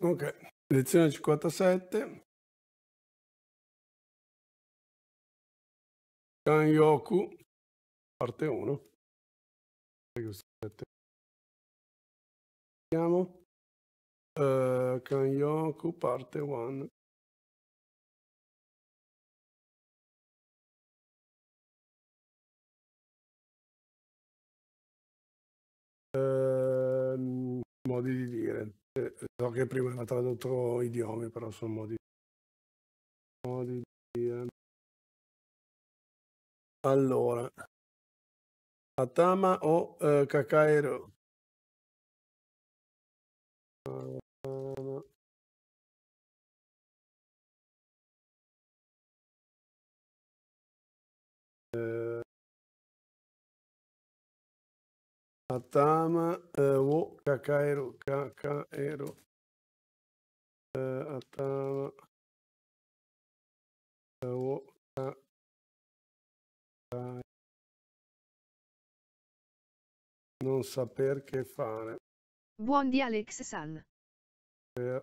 Ok, lezione 57. Kanyoku, parte 1. Siamo uh, Kanyoku, parte 1. Uh, ehm, modi di dire eh, so che prima era tradotto idiomi, però sono modi, modi di... Eh. Allora, Atama o eh, Kakaero? Eh, Atama eh, wo kakaero kakaero eh, Atama eh, wo kakaero non saper che fare. Buon di Alex San. Eh.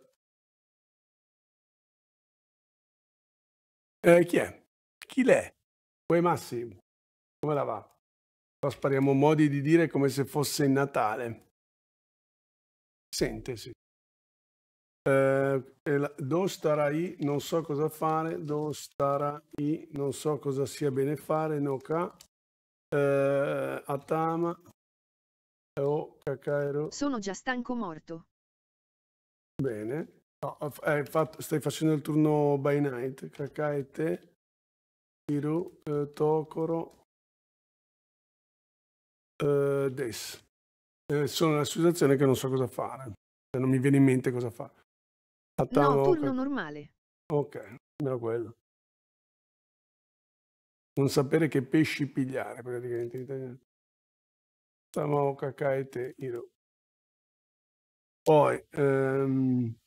chi è? Chi l'è? Uè Massimo, come la va? Traspariamo modi di dire come se fosse Natale. Sentesi. sì. Eh, do starai, non so cosa fare, do starai, non so cosa sia bene fare, no ca, eh, atama, o cacaero. Sono già stanco morto. Bene, no, eh, fatto, stai facendo il turno by night, cacaete, iru, eh, tokoro, uh, eh, this. Eh, sono in situazione che non so cosa fare, cioè, non mi viene in mente cosa fare. Attavo, no, turno okay. normale. Ok, era quello. Non sapere che pesci pigliare, praticamente in italiano. Tamao kakaete iro. Poi, ehm,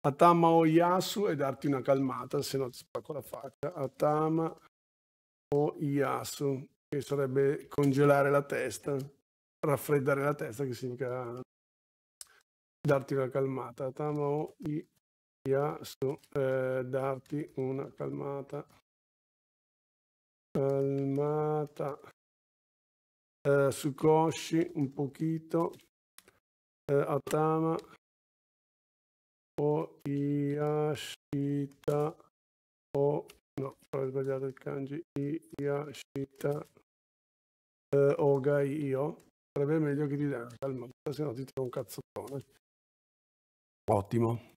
Atama o Yasu e darti una calmata, se no ti spacco la faccia. Atama o Yasu che sarebbe congelare la testa, raffreddare la testa, che significa darti una calmata. Tamo i su eh, darti una calmata. Calmata. Eh, su Koshi un pochino. Eh, Atama. O Iashita. O No, ho sbagliato il kanji. Yashita eh, Oga Io. Sarebbe meglio che ti dai una calmata, se no ti trovo un cazzottone. Ottimo.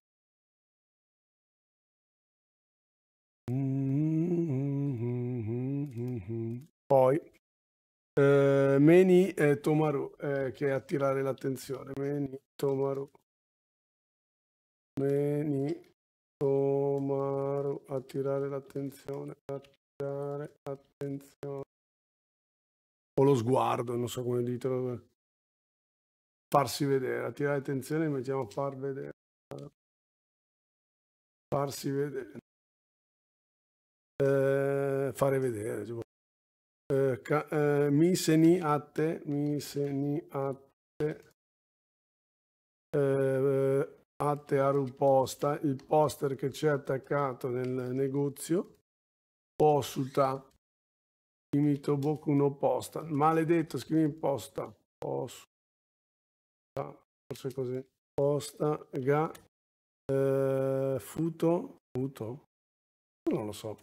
Poi eh, Meni e Tomaru eh, che è attirare l'attenzione. Meni Tomaru. Meni Tomaru, attirare l'attenzione, attirare attenzione. O lo sguardo, non so come ditelo. Farsi vedere, attirare attenzione, mettiamo far vedere. Farsi vedere. Eh, fare vedere. Tipo. Eh, eh, mi se ni a te, mi se ni a te. Eh, eh a Tearu Posta, il poster che c'è attaccato nel negozio, Posuta, Kimito Boku no Posta, maledetto, scrivi posta, Posuta, forse così, Posta, Ga, eh, Futo, Futo, non lo so,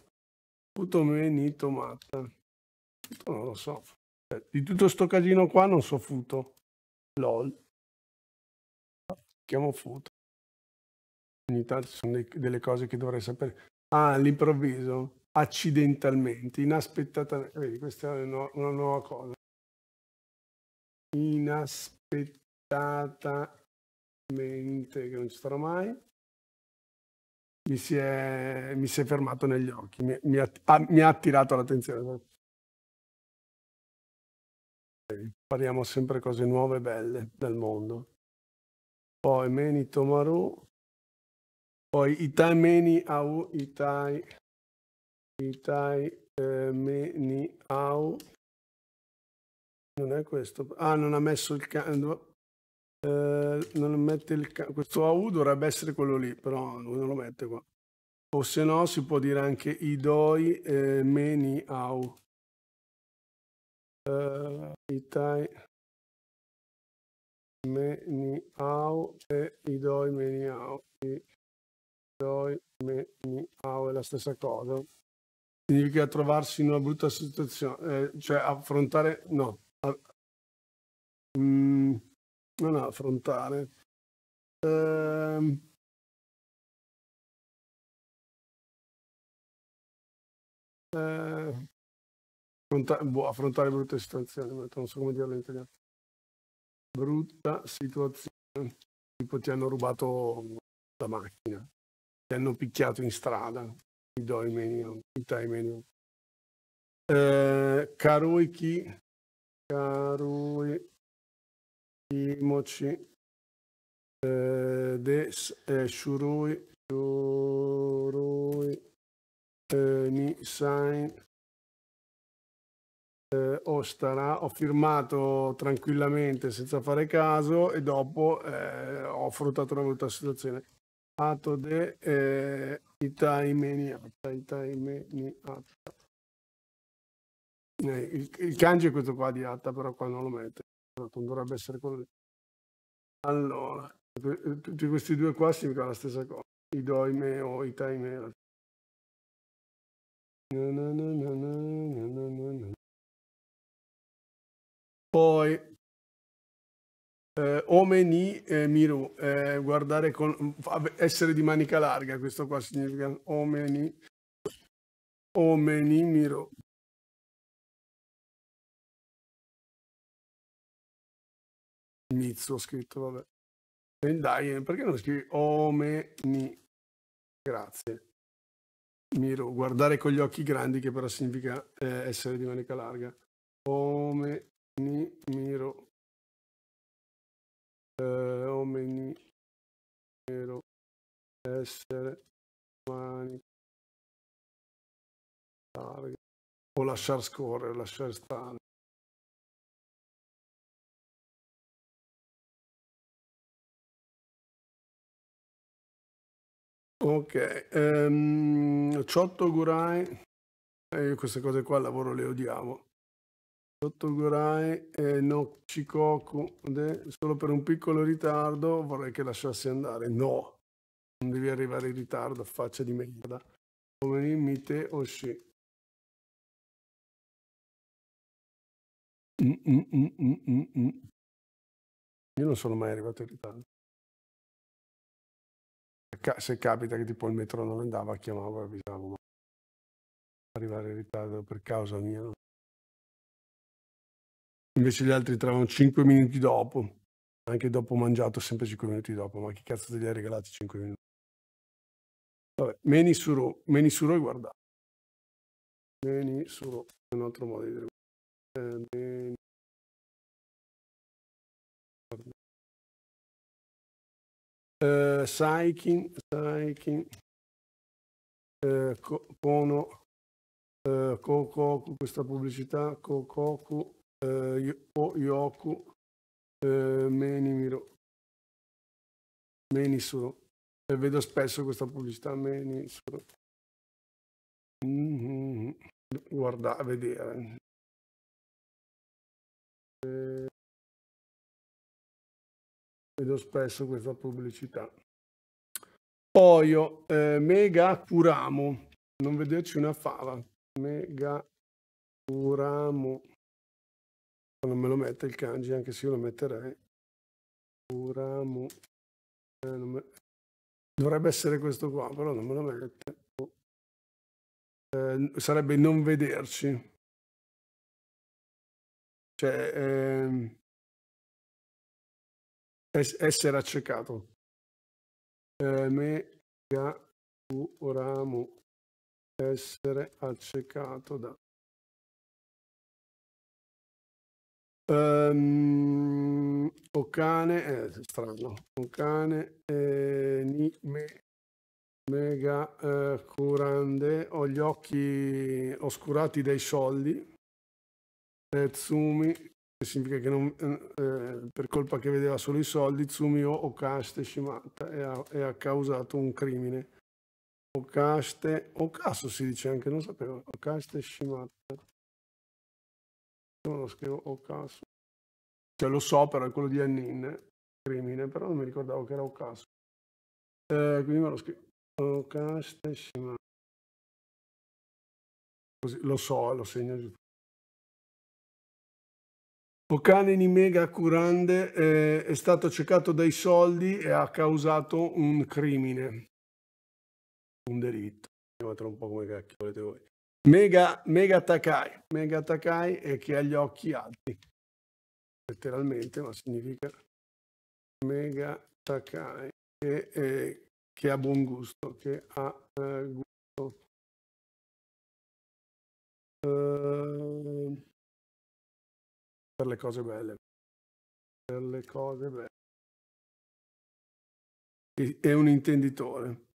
Futo Menito Matta, futo non lo so, eh, di tutto sto casino qua non so Futo, lol, chiamo Futo ogni tanto sono dei, delle cose che dovrei sapere. Ah, all'improvviso, accidentalmente, inaspettatamente. Vedi, questa è una, una nuova cosa. Inaspettatamente, che non ci starò mai. Mi si, è, mi si è fermato negli occhi, mi, mi, ha, mi ha attirato l'attenzione. Parliamo sempre cose nuove e belle del mondo. Poi Meni Tomaru, poi Itaimeni Au, Itai, Itai eh, Meni Au. Non è questo. Ah, non ha messo il cambio. Eh, non mette il ca... questo AU dovrebbe essere quello lì, però lui non lo mette qua. O se no si può dire anche Idoi eh, Meni Au. Uh, eh, itai Meni Au e Idoi Meni Au. Roy, me, mi, au ah, è la stessa cosa. Significa trovarsi in una brutta situazione, eh, cioè affrontare, no, a, mm, non affrontare. Ehm, eh, affrontare, boh, affrontare brutte situazioni, non so come dirlo in italiano. Brutta situazione, tipo ti hanno rubato la macchina ti hanno picchiato in strada, Ti do il Taimenion. Eh, Karuiki, Karui, eh, Des, eh, Shurui, Shurui, eh, Nisain, eh, Ostara, ho firmato tranquillamente senza fare caso e dopo eh, ho affrontato una la situazione. Atode eh, Itaimeniata. Itaimeniata. Eh, il, il kanji è questo qua di Atta, però qua non lo mette. Dovrebbe essere quello lì. Allora, eh, tutti questi due qua si significano la stessa cosa. I doime o i Itaime. Poi eh, omeni eh, miru, eh, guardare con, essere di manica larga, questo qua significa omeni, omeni miru. Mizzo ho scritto, vabbè. E dai, eh, perché non scrivi omeni? Grazie. Miro, guardare con gli occhi grandi che però significa eh, essere di manica larga. Omeni, miro, eh, uomini nero essere umani o lasciar scorrere, lasciar stare. Ok, um, Ciotto Gurai, eh, queste cose qua al lavoro le odiamo Sottogurai e Nocikoku, solo per un piccolo ritardo vorrei che lasciassi andare. No, non devi arrivare in ritardo, faccia di merda. Omeni mite oshi. Mm, mm, mm, mm, Io non sono mai arrivato in ritardo. Se capita che tipo il metro non andava, chiamavo e avvisavo. Arrivare in ritardo per causa mia invece gli altri entravano 5 minuti dopo, anche dopo mangiato, sempre 5 minuti dopo, ma che cazzo te li hai regalati 5 minuti? Vabbè, meni suro, meni suro e guarda. Meni suro, è un altro modo di dire. Eh, meni... Uh, Saikin, Saikin, uh, eh, Kono, uh, eh, Kokoku, questa pubblicità, Kokoku, eh, o Yoku eh, Menimiro Menisuro. E vedo spesso questa pubblicità Menisuro. Mm-hmm, mm-hmm. Guarda, vedere. Eh, vedo spesso questa pubblicità. Poi eh, Mega Kuramo non vederci una fava. Mega Kuramo non me lo mette il kanji, anche se io lo metterei. Uramu. Eh, me... Dovrebbe essere questo qua, però non me lo mette. Eh, sarebbe non vederci. Cioè, ehm... es essere accecato. Eh, ga uramu. Essere accecato da Um, ehm, Occane, eh, strano, Occane, eh, ni, me, mega eh, curande, ho gli occhi oscurati dai soldi, eh, Tsumi, che significa che non, eh, eh, per colpa che vedeva solo i soldi, Tsumi o caste, Shimata e ha, e ha causato un crimine. o Okaso si dice anche, non sapevo, Okaste Shimata non lo scrivo Ocasu. Cioè lo so, però è quello di Annin, crimine, però non mi ricordavo che era Ocasu. Eh, quindi me lo scrivo. Okasteshima. Così, lo so, lo segno giusto. Okane Nimega Curande eh, è stato cercato dai soldi e ha causato un crimine, un delitto. Chiamatelo un po' come cacchio volete voi. Mega, mega Takai, Mega Takai e che ha gli occhi alti, letteralmente, ma significa Mega Takai, e, è, che ha buon gusto, che ha eh, gusto. Uh, per le cose belle, per le cose belle. È un intenditore.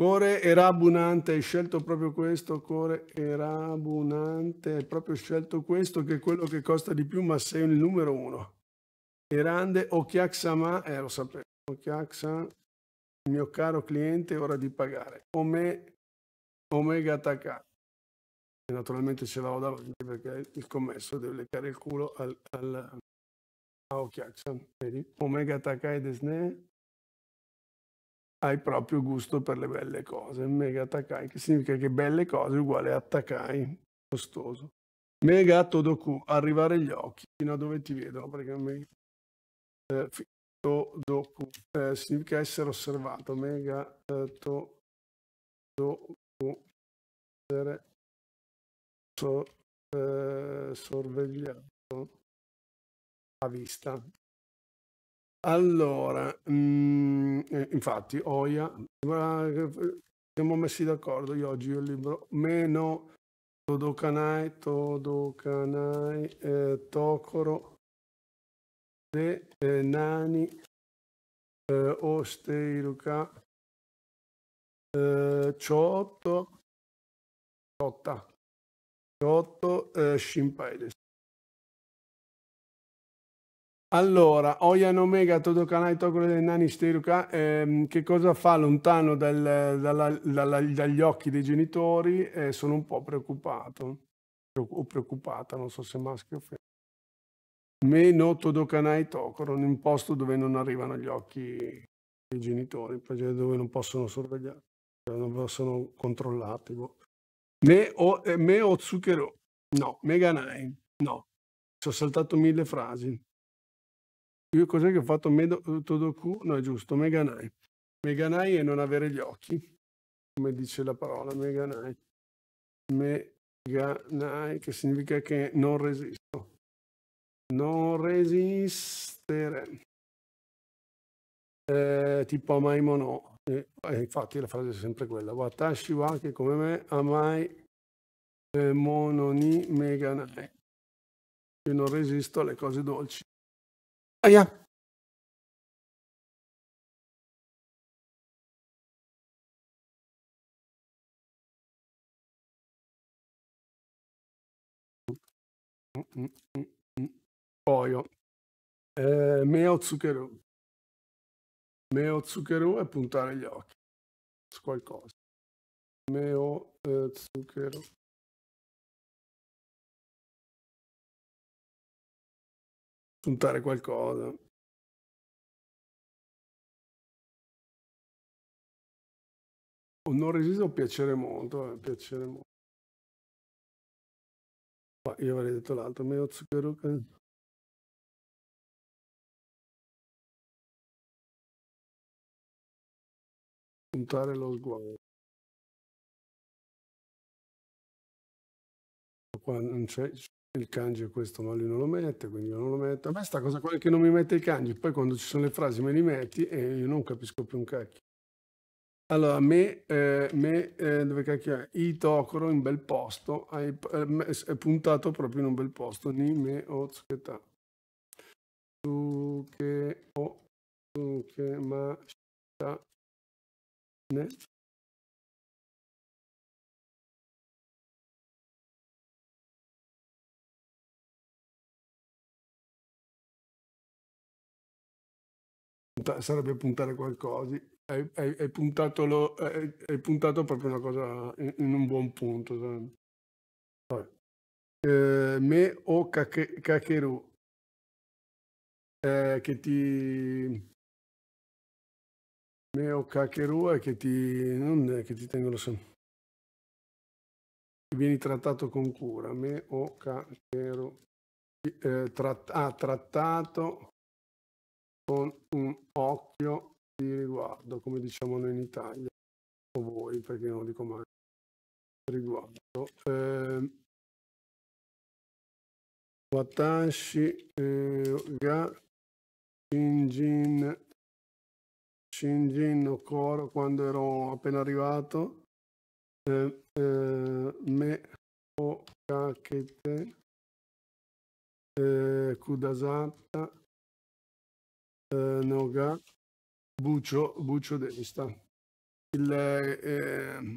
Core erabunante, hai scelto proprio questo, Core erabunante, hai proprio scelto questo che è quello che costa di più, ma sei il numero uno. Erande Okiaksama, eh lo sapevo, Okiaksa, il mio caro cliente, ora di pagare. Ome, Omega Taka. E naturalmente ce l'avevo davanti perché il commesso deve leccare il culo al, al, a Okiaksa. Vedi? Omega Takai Desne, hai proprio gusto per le belle cose. Mega Takai, che significa che belle cose uguale a Takai, costoso. Mega Todoku, arrivare gli occhi, fino a dove ti vedono, perché mega, eh, Todoku eh, significa essere osservato, mega eh, Todoku, essere so, eh, sorvegliato a vista. Allora, mh, mm, eh, infatti, Oia, eh, eh, siamo messi d'accordo io oggi ho il libro, meno Todokanai, Todokanai, eh, Tokoro, De, eh, Nani, eh, Osteiruka, eh, Ciotto, Ciotta, Ciotto, eh, Shinpaide. Allora, Oyan Omega, Todokanai, Tokoro dei Nani, Steruka, ehm, che cosa fa lontano dal, dalla, dalla, dagli occhi dei genitori? Eh, sono un po' preoccupato, o preoccupata, non so se maschio o femmina. Meno Todokanai, Tokoro, un posto dove non arrivano gli occhi dei genitori, dove non possono sorvegliare, non possono controllati. Boh. Me, o, eh, me o Tsukero, no, Meganai, no. Ci ho saltato mille frasi. Io cos'è che ho fatto? Medo, eh, Todoku? No, è giusto, Meganai. Meganai è non avere gli occhi, come dice la parola Meganai. Meganai, che significa che non resisto. Non resistere. Eh, tipo amai mono. Eh, infatti la frase è sempre quella. Watashi wa che come me amai eh, mononi meganai. Io non resisto alle cose dolci. Oh ja. Mm, mm, mm, Eh, meo zucchero. Meo zucchero e puntare gli occhi su qualcosa. Meo eh, zucchero. puntare qualcosa. O oh, non resisto piacere molto, eh, piacere molto. Ma io avrei detto l'altro, mio zucchero. Puntare lo sguardo. Qua non c'è, il Kanji questo ma lui non lo mette, quindi io non lo metto. A me sta cosa quella che non mi mette il Kanji, poi quando ci sono le frasi me li metti e io non capisco più un cacchio. Allora, me, eh, me eh, dove cacchio è? I Tokoro in bel posto, hai, eh, è puntato proprio in un bel posto, ni me o tsuketa. Tsuke o tsuke ma ne punta, sarebbe puntare qualcosa. Hai, hai, hai, puntato lo, hai, hai, puntato proprio una cosa in, in un buon punto. Eh, me o Kake, Kakeru eh, che ti me o Kakeru e che ti non è che ti tengono sempre vieni trattato con cura me o Kakeru eh, trat, ah, trattato con un occhio di riguardo, come diciamo noi in Italia, o voi, perché non dico mai riguardo. Eh, watashi eh, ga Shinjin, Shinjin no Koro, quando ero appena arrivato, eh, eh, me o kakete eh, kudasata eh, Noga, Bucio, Buccio Devista. Il, eh,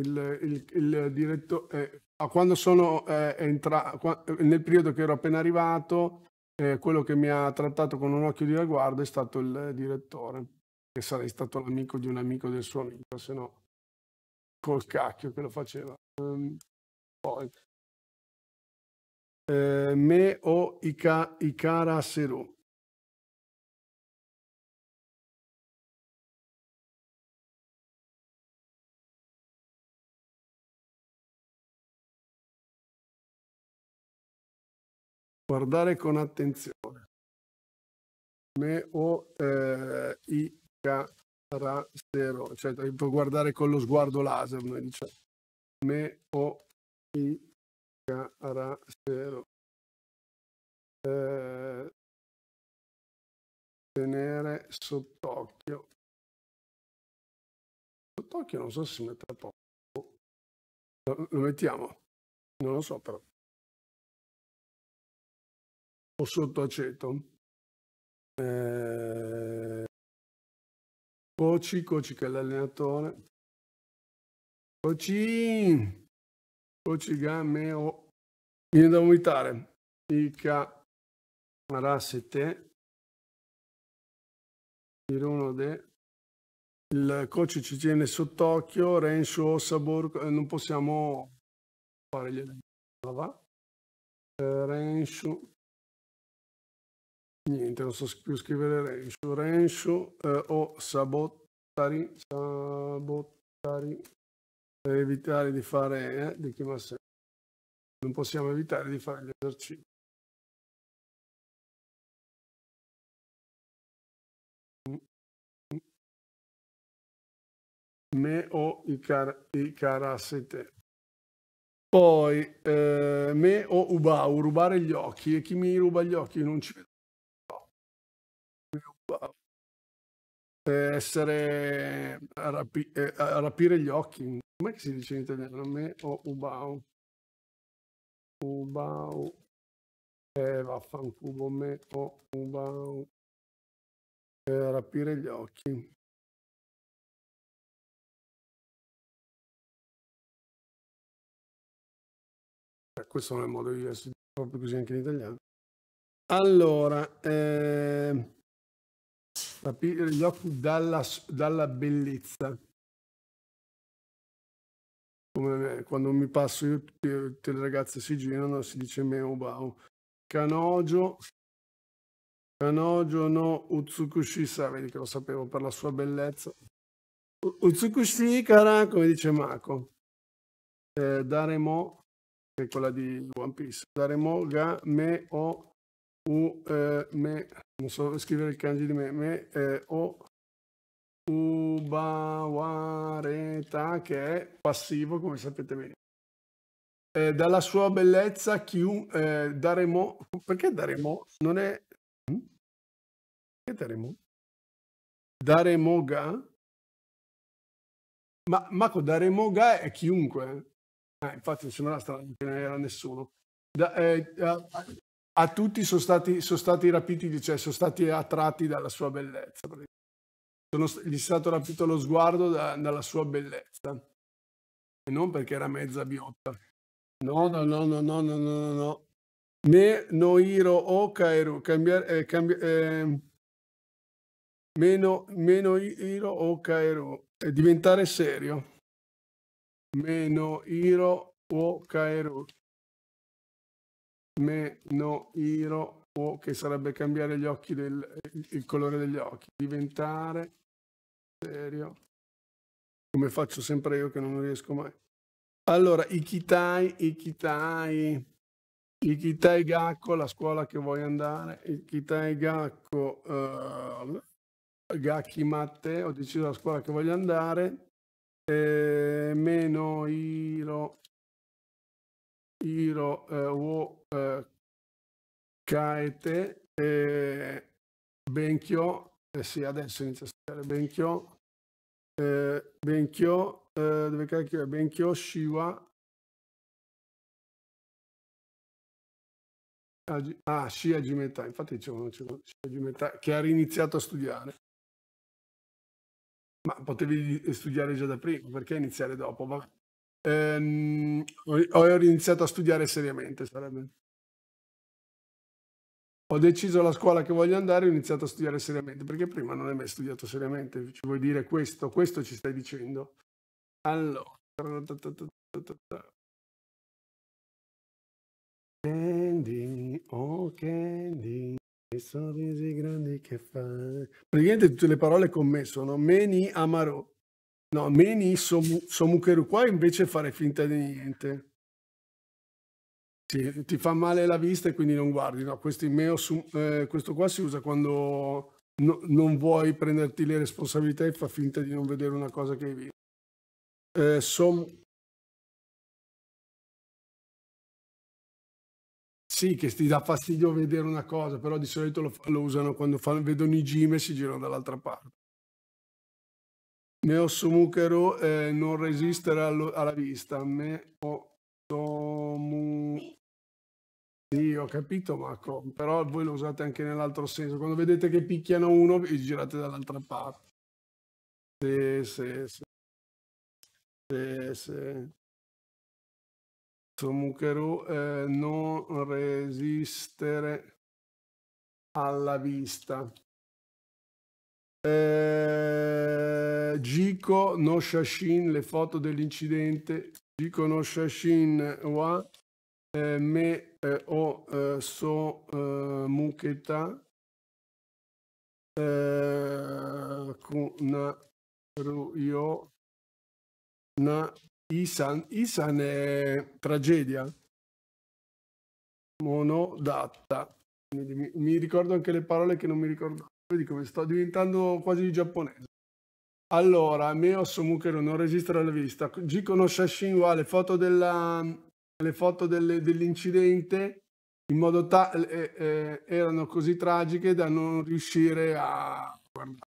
il, il, il diretto, eh, quando sono eh, entrato, nel periodo che ero appena arrivato, eh, quello che mi ha trattato con un occhio di riguardo è stato il direttore, che sarei stato l'amico di un amico del suo amico, se no col cacchio che lo faceva. Um, poi. Eh, me o Ika, Ikara Seru. guardare con attenzione. Me o eh, i carastero, cioè puoi guardare con lo sguardo laser, noi diciamo. Me o i carastero. Eh, tenere sott'occhio. Sott'occhio non so se si mette a poco. Lo mettiamo? Non lo so però troppo sotto aceto. Eh, Coci, Coci che è l'allenatore. Coci, Coci Gameo. Viene da vomitare. Ica Marasete. Iruno de. Il coach ci tiene sott'occhio, Renzo, Sabor, eh, non possiamo fare gli va. Eh, niente, non so più scrivere Rencio, Rencio eh, o Sabotari, Sabottari, per evitare di fare, eh, di chiamarsi, non possiamo evitare di fare gli esercizi. Me o i, Icar Icarasete. Poi, eh, me o Ubau, rubare gli occhi. E chi mi ruba gli occhi non ci vedo essere rapi, eh, a rapire gli occhi mm, come si dice in italiano me o oh, ubao ubao eh, vaffanculo me o oh, ubao eh, rapire gli occhi eh, questo non è il modo di essere proprio così anche in italiano allora eh... Aprire gli occhi dalla, dalla bellezza. Come quando mi passo io, tutte le ragazze si girano, e si dice meo bao. Canojo, Canojo no Utsukushisa, vedi che lo sapevo per la sua bellezza. Utsukushikara, come dice Mako. Eh, daremo, che è quella di One Piece, daremo ga me o U, eh, me, non so scrivere il kanji di me, me, eh, o Ubawareta che è passivo come sapete bene. Eh, dalla sua bellezza chiun, eh, daremo, perché daremo? Non è... Hm? che daremo daremo? Daremoga? Ma daremo ga è chiunque. Eh, ah, infatti non sembrava strano, non era nessuno. Da, eh, a tutti sono stati, sono stati rapiti, cioè sono stati attratti dalla sua bellezza. Sono, gli è stato rapito lo sguardo da, dalla sua bellezza e non perché era mezza biotta. No, no, no, no, no, no, no, no. Ne noiro o kairu, cambiare, eh, cambi, ehm, eh, meno, meno iro o kairu, E diventare serio. Meno iro o kairu, me no iro o che sarebbe cambiare gli occhi del il colore degli occhi, diventare serio. Come faccio sempre io che non riesco mai. Allora, Ikitai, Ikitai, Ikitai Gakko, la scuola che vuoi andare, Ikitai Gakko, uh, Gakki Matte, ho deciso la scuola che voglio andare, eh, meno Iro, Hiro eh, wo eh, Kaete e Benchio, eh sì, adesso inizia a scrivere Benchio, eh, Benchio, eh, dove cacchio è? Benchio Shiwa, ah, Shia Gimetta, infatti dicevano Shia Gimetta, che ha riniziato a studiare. Ma potevi studiare già da prima, perché iniziare dopo? Va? ehm, ho, ho iniziato a studiare seriamente, sarebbe. Ho deciso la scuola che voglio andare e ho iniziato a studiare seriamente, perché prima non hai mai studiato seriamente, ci vuoi dire questo, questo ci stai dicendo. Allora, Candy, oh Candy, i sorrisi grandi che fa. Praticamente tutte le parole con me sono Meni amaro. No, Meni, Somu, Somukeru qua invece fare finta di niente. Sì, ti fa male la vista e quindi non guardi. No, questo, meo, eh, questo qua si usa quando no, non vuoi prenderti le responsabilità e fa finta di non vedere una cosa che hai visto. Eh, som... Sì, che ti dà fastidio vedere una cosa, però di solito lo, lo usano quando fanno, vedono i gym e si girano dall'altra parte. Neo Sumukero eh, non resistere allo, alla vista. Neo Somu... Sì, ho capito, Marco. però voi lo usate anche nell'altro senso. Quando vedete che picchiano uno, vi girate dall'altra parte. Sì, sì, sì. Sì, sì. Somukero eh, non resistere alla vista. Eh, Gico no Shashin, le foto dell'incidente. Gico no Shashin wa eh, me eh, o oh, so eh, muketa eh, kunaru io na isan. Isan è tragedia monodatta. Mi, mi ricordo anche le parole che non mi ricordo Vedi come sto diventando quasi giapponese. Allora, Meo Somukero non registra alla vista. Jiko no Shashin ha le foto, dell'incidente in modo tale eh, eh, eh, erano così tragiche da non riuscire a guardare.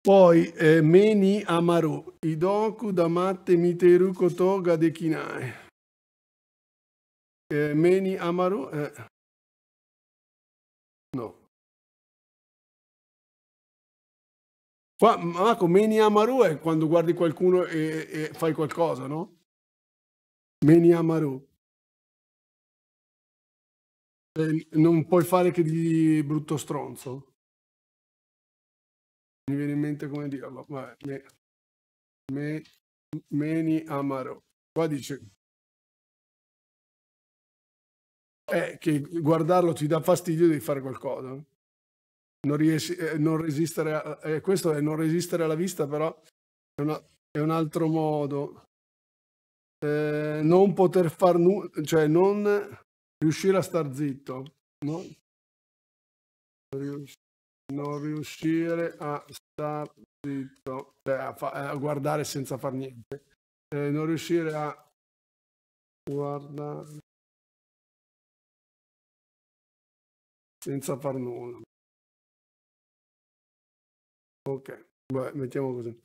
Poi eh, Meni Amaru, Idoku Damatte Miteru Kotoga Dekinai. Eh, Meni Amaru, eh, No. Qua, Marco, Meni Amaru è quando guardi qualcuno e, e fai qualcosa, no? Meni Amaru. E eh, non puoi fare che di brutto stronzo. Mi viene in mente come dirlo. Vabbè, me, me, meni Amaro. Qua dice è che guardarlo ti dà fastidio di fare qualcosa. Non, riesci, eh, non resistere, a, eh, eh, questo è non resistere alla vista, però è, una, è un altro modo. Eh, non poter far nulla, cioè non riuscire a star zitto, no? Rius- non riuscire a star zitto, cioè a, fa- a guardare senza far niente, eh, non riuscire a guardare senza far nulla. Ok, Beh, mettiamo così.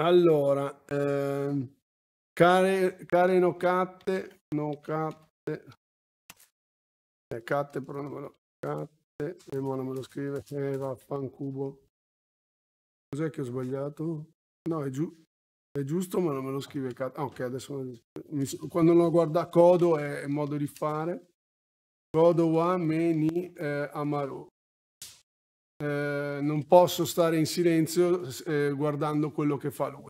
Allora, ehm, care, care no nocatte, eh, catte, però non me lo, catte, e eh, mo non me lo scrive, eh, vaffancubo. Cos'è che ho sbagliato? No, è, giù, è giusto, ma non me lo scrive, catte. Ah, ok, adesso mi, quando lo guarda codo è, è modo di fare. Godowa Meni eh, Amaro. Eh, non posso stare in silenzio eh, guardando quello che fa lui.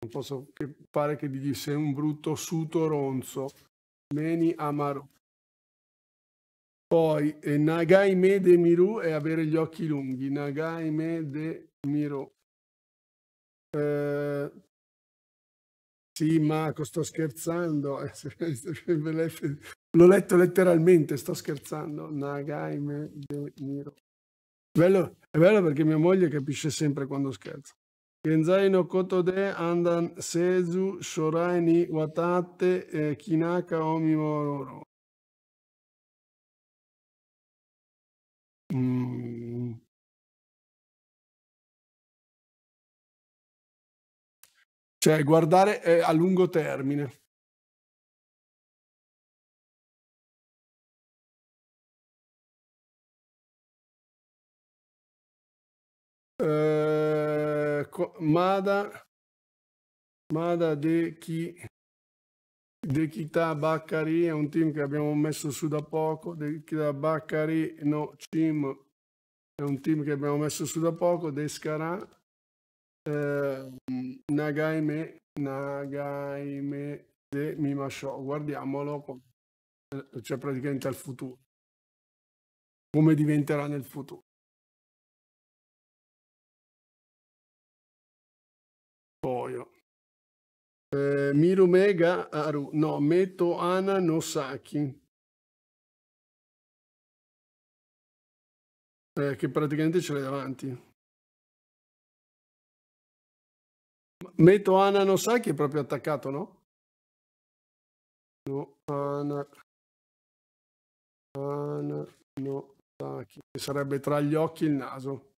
Non posso che pare che gli disse un brutto suto ronzo. Meni Amaro. Poi eh, Nagai Me De Miru è avere gli occhi lunghi. Nagai Me De Miru. Eh, sì, Marco, sto scherzando. L'ho letto letteralmente, sto scherzando. Nagai me de Niro. Bello, è bello perché mia moglie capisce sempre quando scherzo. Genzai no kotode andan sezu shorai ni watate eh, kinaka omi mororo. Mm. Cioè, guardare eh, a lungo termine. Eh, Mada, Mada De Chi, De Chita Baccari è un team che abbiamo messo su da poco. De Chita Baccari, no, Cim è un team che abbiamo messo su da poco. Descarà eh, Nagaime, Nagaime de Mimashou, guardiamolo, eh, cioè praticamente al futuro, come diventerà nel futuro. Poi, oh. eh, Mirumega Aru, no, Meto Ana Nosaki. Eh, che praticamente ce l'hai davanti. Meto Anano sai che è proprio attaccato, no? No, Ana, Ana, no, Saki. Sarebbe tra gli occhi e il naso.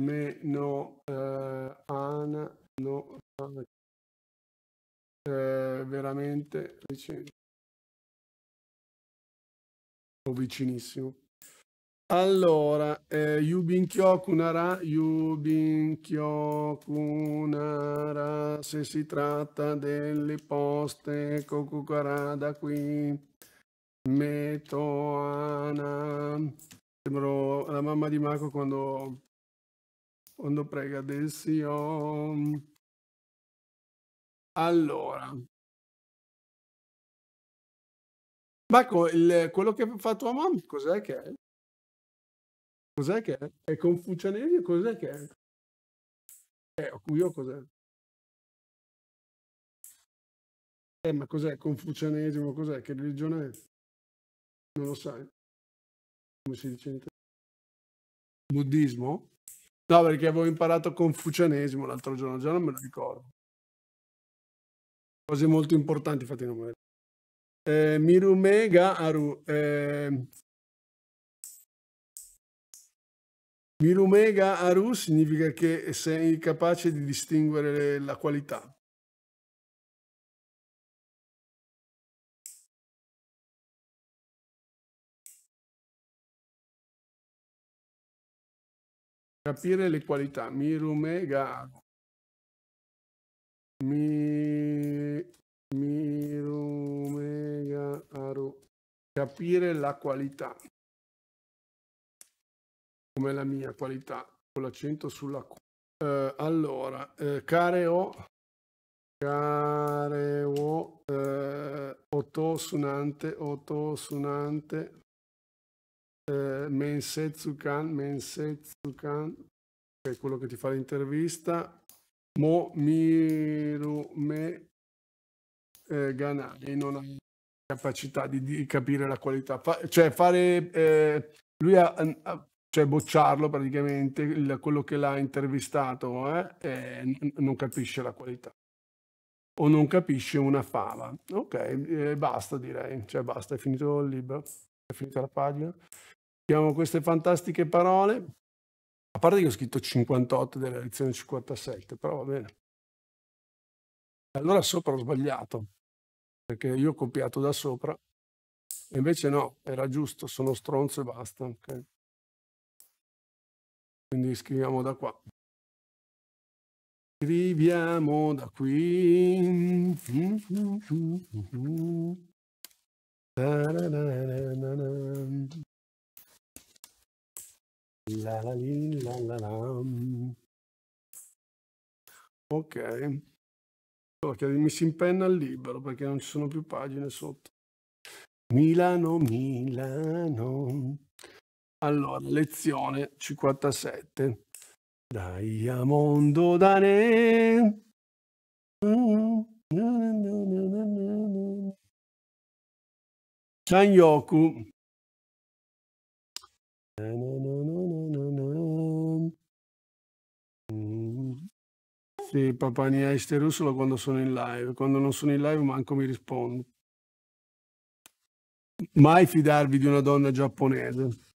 Me, no, eh, Ana, no, Eh, veramente vicino. O vicinissimo. Allora, eh, Yubin Kyokunara, Yubin Kyokunara, se si tratta delle poste, Kokukarada qui, Metoana. Sembro la mamma di Marco quando, quando prega del Sion. Allora, Marco, il, quello che fa tua mamma cos'è che è? Cos'è che è? È confucianesimo? Cos'è che è? Eh, io cos'è? Eh, ma cos'è Confucianesimo? Cos'è? Che religione è? Non lo sai. Come si dice in te? Buddismo? No, perché avevo imparato Confucianesimo l'altro giorno, già non me lo ricordo. Cose molto importanti, infatti non me le ricordo. Eh, Mirumega Aru. Eh, Mirumega Aru significa che sei capace di distinguere la qualità. Capire le qualità. Mirumega Aru. Mi, mirumega Aru. Capire la qualità come la mia qualità, con l'accento sulla Q. Eh, allora, eh, careo, careo, eh, otosunante, otosunante, eh, mensetsukan, mensetsukan, che è quello che ti fa l'intervista, mo miru me eh, ganai, non ha capacità di, di, capire la qualità, fa, cioè fare, eh, lui ha, ha cioè bocciarlo praticamente, il, quello che l'ha intervistato, eh, eh, non capisce la qualità o non capisce una fava. Ok, eh, basta direi, cioè basta, è finito il libro, è finita la pagina. Abbiamo queste fantastiche parole, a parte che ho scritto 58 della lezione 57, però va bene. Allora sopra ho sbagliato, perché io ho copiato da sopra, e invece no, era giusto, sono stronzo e basta. Okay. Quindi scriviamo da qua. Scriviamo da qui. La la la la la. Ok. Occhio, mi si impenna il libro perché non ci sono più pagine sotto. Milano, Milano. Allora, lezione 57. Diamondo Dane. Sanyoku. Sì, papà Niesteru solo quando sono in live. Quando non sono in live manco mi rispondo. Mai fidarvi di una donna giapponese.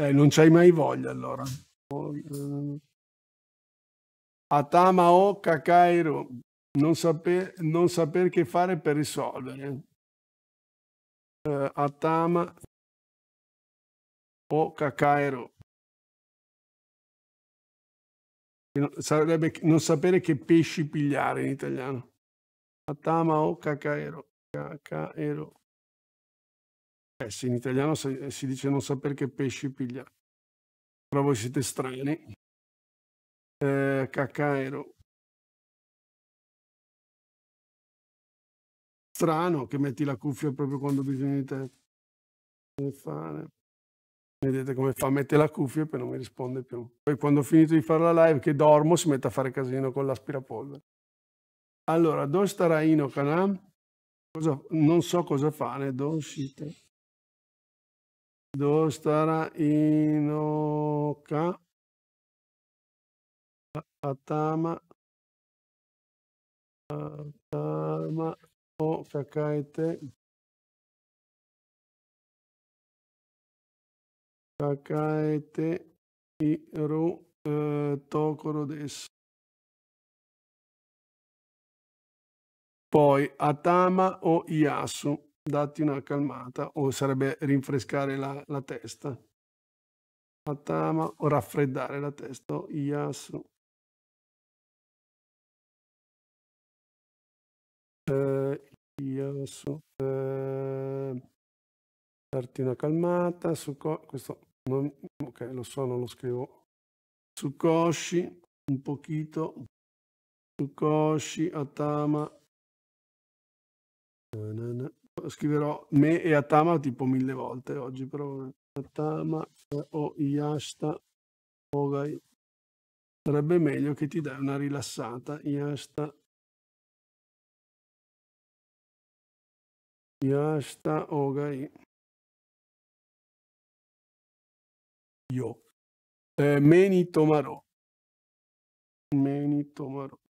Eh, non c'hai mai voglia allora. Atama o Kakairo, non, saper, non saper che fare per risolvere. Eh, Atama o Kakairo. Sarebbe non sapere che pesci pigliare in italiano. Atama o Kakairo. Kakairo pesci. Eh, in italiano si eh, dice non sapere che pesci pigliare. Però voi siete strani. Eh, cacaero. Strano che metti la cuffia proprio quando bisogna di te. fare? Eh? Vedete come fa? Mette la cuffia e poi non mi risponde più. Poi quando ho finito di fare la live, che dormo, si mette a fare casino con l'aspirapolvere. Allora, dove starà Inokanam? non so cosa fare, dove siete? dostara inoka atama atama o kakaite kakaite iru eh, tokoro desu poi atama o iasu datti una calmata o sarebbe rinfrescare la, la testa. Atama o raffreddare la testa. Yasu. Eh, yasu. Eh, darti una calmata. Suko, questo non, ok, lo so, non lo scrivo. Sukoshi, un pochito. Sukoshi, Atama. Na, na, na scriverò me e Atama tipo mille volte oggi, però Atama eh, o Yasta Ogai. Sarebbe meglio che ti dai una rilassata, Yasta Yasta Ogai. Io. Eh, Meni Tomaro. Meni Tomaro.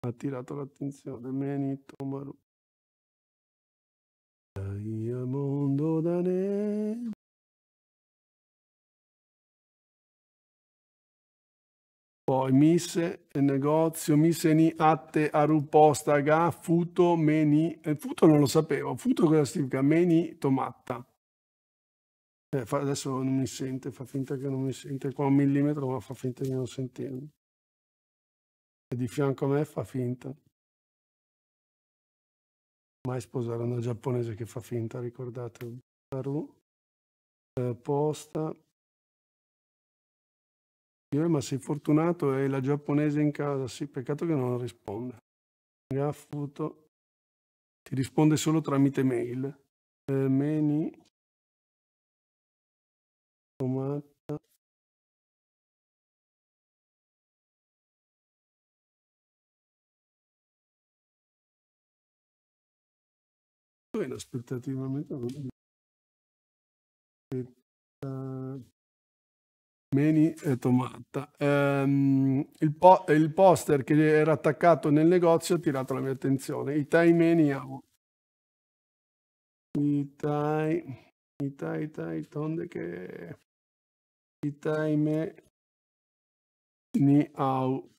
Ha tirato l'attenzione. Meni Tomaro. Poi mise negozio, mise ni atte aruposta ga futo meni, eh, futo non lo sapevo, futo cosa significa? Meni tomatta. Eh, fa, adesso non mi sente, fa finta che non mi sente, qua un millimetro ma fa finta di non sentirmi. E di fianco a me fa finta. Mai sposare una giapponese che fa finta, ricordatevi. Peru, eh, Posta. Io, ma sei fortunato, hai la giapponese in casa. Sì, peccato che non risponde. Gaffuto. Ti risponde solo tramite mail. Eh, meni. Tomata. Tu hai l'aspettativa metà. Meni e tomata. Um, ehm, il, po il, poster che era attaccato nel negozio ha tirato la mia attenzione. I Itai Meni amo. Itai, Itai, tai Tonde che... I tai me ni au.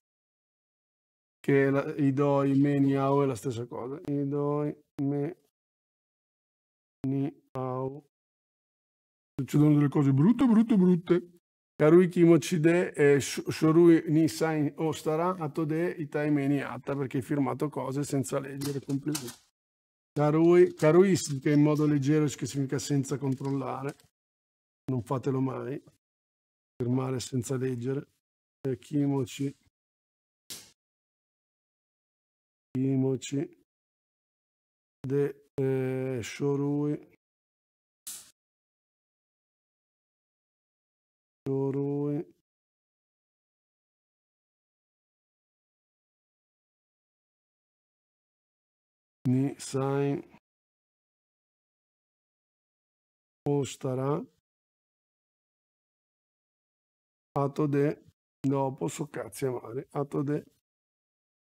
Che la, i doi me ni au è la stessa cosa. I doi me ni au succedono delle cose brutte, brutte, brutte. Karuiki Mochide e Shorui Nissan Ostara Atode Itai Atta perché hai firmato cose senza leggere completamente. Karui, karuistica in modo leggero che significa senza controllare. Non fatelo mai. Firmare senza leggere. E eh, Kimochi. Kimochi. De eh, Shorui. loro ni sai postarà atto de dopo so cazzi amare atto de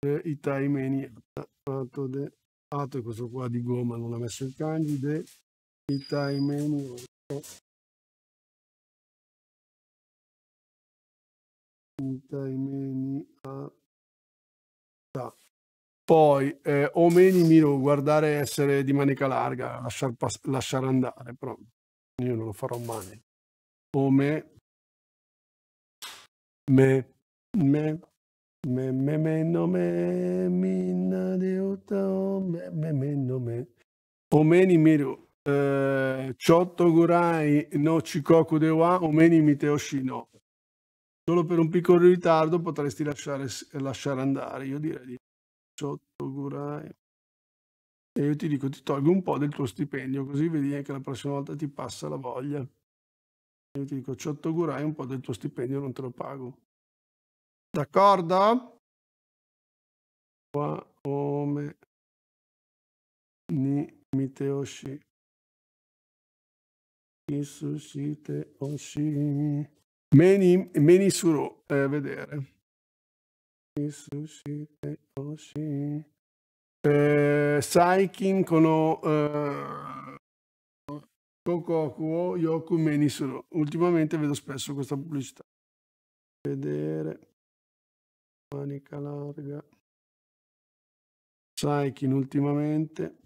eh, itai meni atto de atto questo qua di gomma non ha messo il kanji de itai Taimeniata. Poi eh, Omeni Miro, guardare essere di manica larga, lasciar, lasciar andare, però io non lo farò mai. Ome, me, me, me, me, me, no, me, minna de otto, me, me, me, no, me. Omeni Miro, eh, ciotto gurai no chikoku de wa, omeni miteoshi no solo per un piccolo ritardo potresti lasciare, lasciare andare. Io direi di sotto Gurai. E io ti dico, ti tolgo un po' del tuo stipendio, così vedi anche la prossima volta ti passa la voglia. Io ti dico, ciotto Gurai, un po' del tuo stipendio non te lo pago. D'accordo? Qua come ni miteoshi. Isusite oshi. Meni, meni suro, eh, vedere. Eh, Saikin kono eh, Kokoku Yoku meni su suro. Ultimamente vedo spesso questa pubblicità. Vedere. Manica larga. Saikin ultimamente.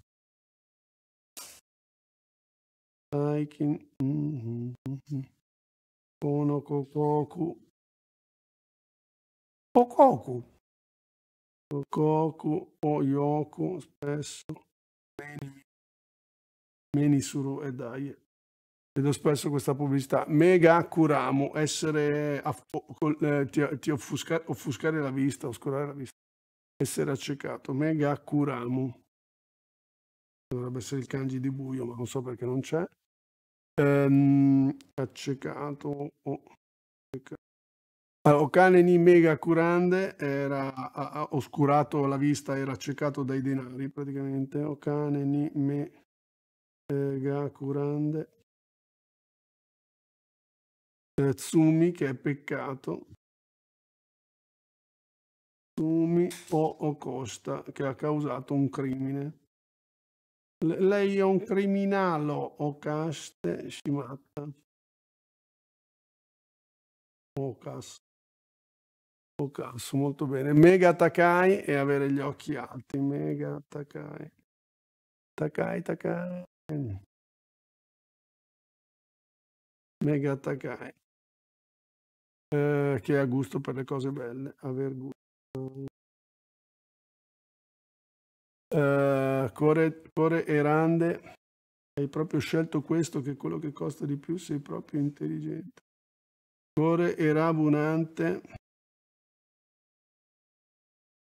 Saikin. Mm -hmm. Kono Kokoku. Kokoku. Kokoku o Yoku spesso. Meni, Menisuru e dai. Vedo spesso questa pubblicità. Mega Kuramo, essere eh, ti, ti offusca offuscare la vista, oscurare la vista, essere accecato. Mega Kuramo. Dovrebbe essere il kanji di buio, ma non so perché non c'è. Ehm, accecato. Oh, cane ah, ni mega curande era ha, ha oscurato la vista, era accecato dai denari praticamente. o cane ni mega curande. Eh, Tsumi che è peccato. Tsumi o Costa che ha causato un crimine. Lei è un criminale, o caste, si matta. O caste. O caste, molto bene. Mega Takai e avere gli occhi alti. Mega Takai. Takai, Takai. Mega Takai. Eh, che ha gusto per le cose belle. Aver gusto. Uh, Core, Core e hai proprio scelto questo che è quello che costa di più, sei proprio intelligente. Core e Rabunante,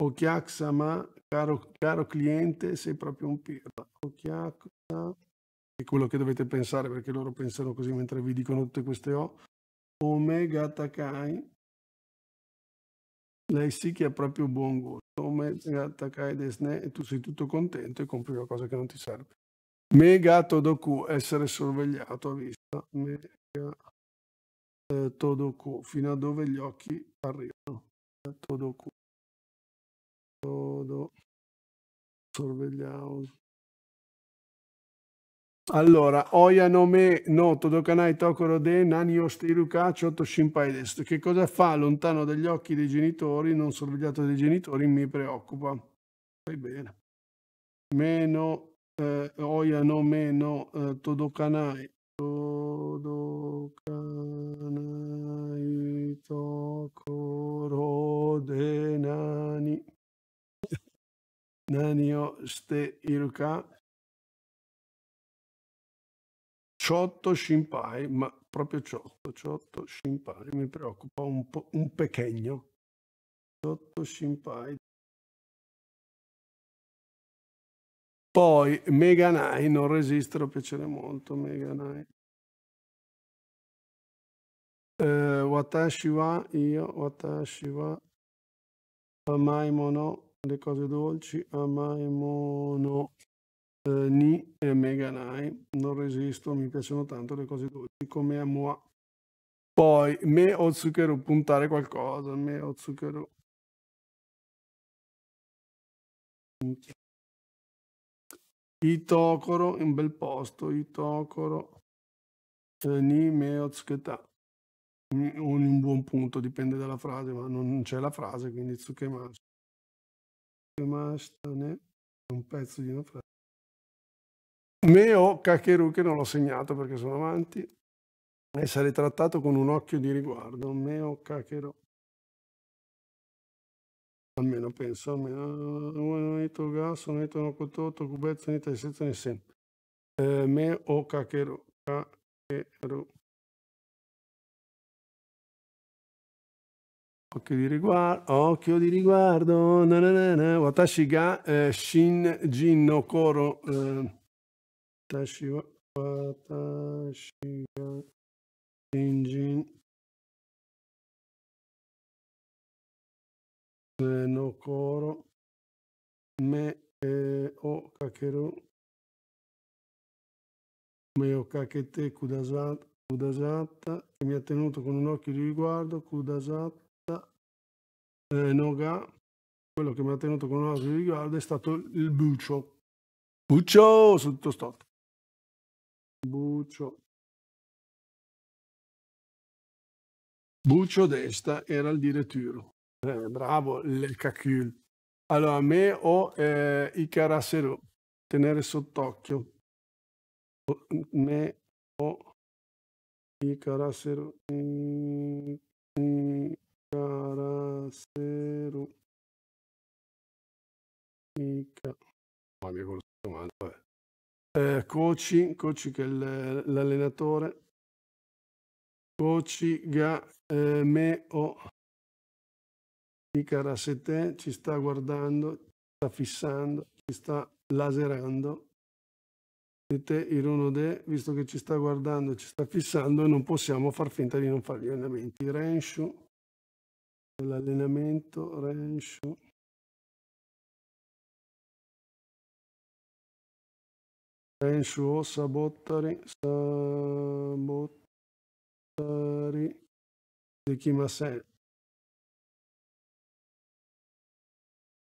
Ochiaxa, ma caro, caro cliente, sei proprio un pirla. Ochiaxa, è quello che dovete pensare perché loro pensano così mentre vi dicono tutte queste O. Omega Takai, lei sì che ha proprio buon gusto, Megatakai e Desne, e tu sei tutto contento e compri cosa che non ti serve. Mega Todoku, essere sorvegliato a vista. Mega eh, Todoku, fino a dove gli occhi arrivano. Todoku. Todo. Sorvegliato. Allora, oia nome no todokanai tokoro de nani ostiruka choto shinpai desu. Che cosa fa lontano dagli occhi dei genitori, non sorvegliato dai genitori, mi preoccupa. Fai bene. Meno eh, oia no meno eh, todokanai todokanai tokoro de nani nani o iruka Ciotto Shinpai, ma proprio Ciotto, Ciotto Shinpai, mi preoccupa un po', un pechegno. Ciotto Shinpai. Poi Nai, non resisterò, piacere molto Meganai. Uh, eh, watashi wa, io, watashi wa, mono, le cose dolci, amai mono eh, Ni e Meganai. Non resisto, mi piacciono tanto le cose dolci come a Poi me o zucchero puntare qualcosa, me o zucchero. Itokoro, un bel posto, Itokoro, eh, ni me o Zucchetta. Un, buon punto, dipende dalla frase, ma non c'è la frase, quindi tsukemasu. Tsukemashita ne, un pezzo di una frase me o Kakeru che non l'ho segnato perché sono avanti Essere trattato con un occhio di riguardo me o Kakeru almeno penso almeno sono no kototo kubetsu nita isetsu sezione sempre. Eh, me o Kakeru Kakeru Occhio di riguardo, occhio di riguardo, na na na na, watashi ga eh, shin jin no koro eh, Watashiwa Watashiwa Shinjin coro me o kakeru me kakete kudasata kudasata che mi ha tenuto con un occhio di riguardo kudasata eh, noga quello che mi ha tenuto con un occhio di riguardo è stato il bucio. buccio sottostotto Bucio. Bucio Desta era il direttore. Eh, bravo, il cacul. Allora, me o eh, i carasero, tenere sott'occhio. Me o i carasero, i, i carasero, i ca... Mamma mia, con la domanda, vabbè eh, Coci, Coci che è l'allenatore, Coci Ga eh, Me O Icarasete ci sta guardando, ci sta fissando, ci sta laserando. E te, Irono De, visto che ci sta guardando, ci sta fissando, non possiamo far finta di non fare gli allenamenti. Renshu, l'allenamento, Renshu. Enshuo Sabottari, Sabottari di Kimasen.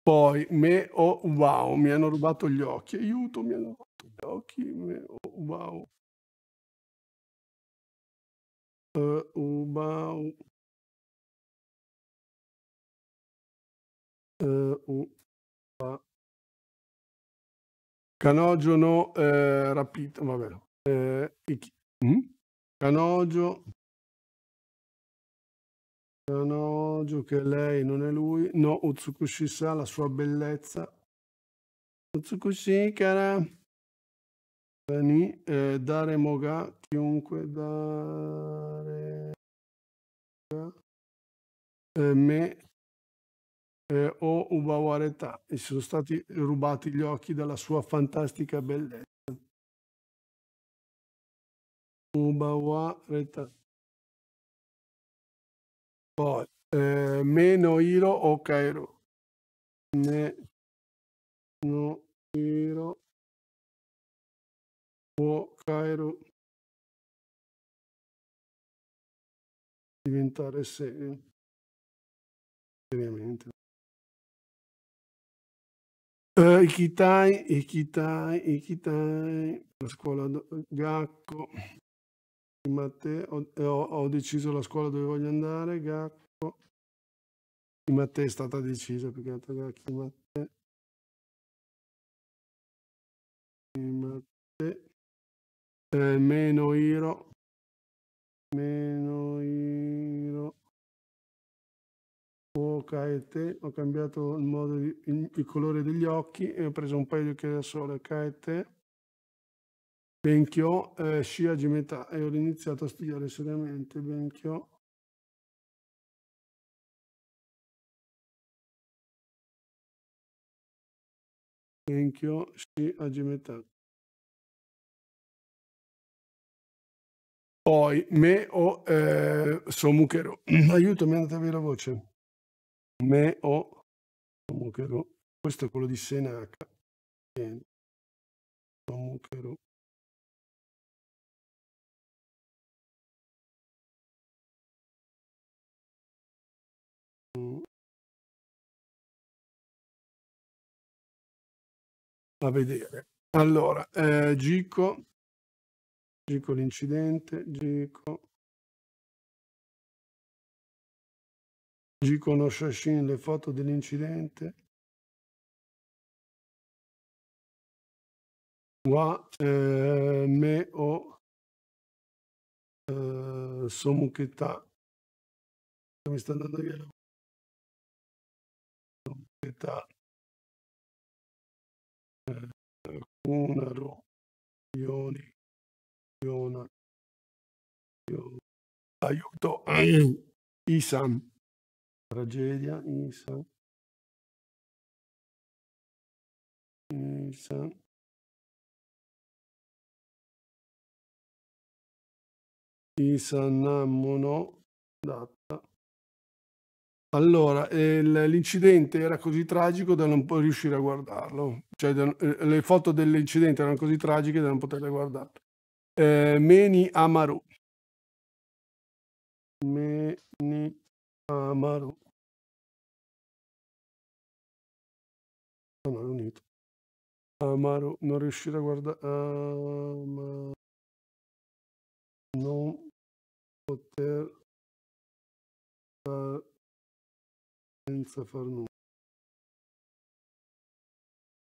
Poi me o oh, wow, mi hanno rubato gli occhi, aiuto, mi hanno rubato gli occhi, me o oh, wow. Uh, wow. Uh, wow. Canogeno eh, rapito, vabbè. Eh, mm? Canogio. Canogio che lei non è lui. No, Utsukushi sa la sua bellezza. Utsukushi cara. Dani, eh, dare moga, chiunque dare Eh, me eh, o Ubawareta e sono stati rubati gli occhi dalla sua fantastica bellezza. Ubawareta. Poi, eh, meno Iro o Cairo. Ne, no, Iro o Cairo. Diventare serio. Seriamente. Uh, ikitai, Ikitai, Ikitai, la scuola Gacco, Matteo, eh, ho, ho, deciso la scuola dove voglio andare, Gacco, Matteo è stata decisa, perché che altro Gacco, Matteo. Matteo. Eh, meno Iro, meno Iro ho, te, ho cambiato il, modo, il, il, colore degli occhi e ho preso un paio di occhiali da sole, KT, Benchio, eh, Scia metà e ho iniziato a studiare seriamente Benchio. Benchio, Scia metà. Poi me o eh, Somukero. Aiuto, mi è andata via la voce me o comunque questo è quello di Senaca comunque mm. a vedere allora eh, Gico Gico l'incidente Gico Oggi conosce a Shin le foto dell'incidente. Wa eh, me o eh, somuketa. Mi sta andando via la somuketa. Eh, kunaro, yoni, yona, yona. Aiuto, Isam. Tragedia in San... In San... data. Allora, eh, l'incidente era così tragico da non riuscire a guardarlo, cioè eh, le foto dell'incidente erano così tragiche da non poterle guardare. Eh, Meni Amaru. Meni Amaro. Ah, no, no, è unito. Amaro, ah, non riuscire a guardare... Amaro. Ah, non poter... Far... Senza far nulla.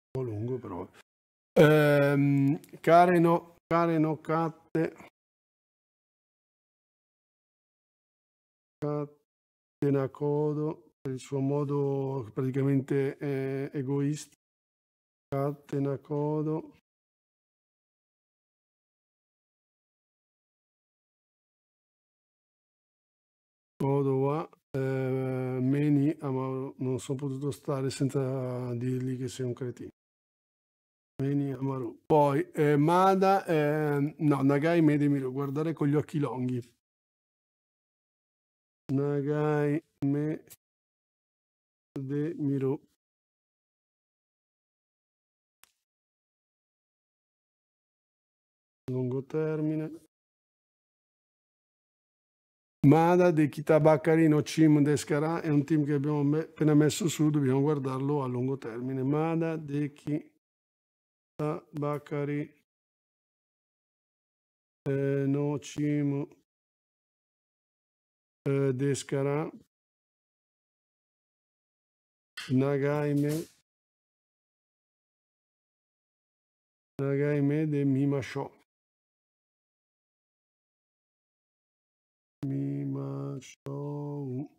Un po' lungo però. Ehm, care no, care no catte. Catte. Tenacodo per il suo modo praticamente eh, egoista. Tenacodo. Codova, eh, Meni, ah, ma non sono potuto stare senza dirgli che sei un cretino. Meni Amaru. Ah, Poi eh, Mada, eh, no, Nagai Medemiru, guardare con gli occhi longhi. 長い目で見ろ。Lungo termine. Mada di Kitabaccarino, Cim Descarà è un team che abbiamo appena messo su, dobbiamo guardarlo a lungo termine. Mada di Kitabaccarino, eh, no, Cim eh, Nagaime, Nagaime de Mimasho. Mimasho.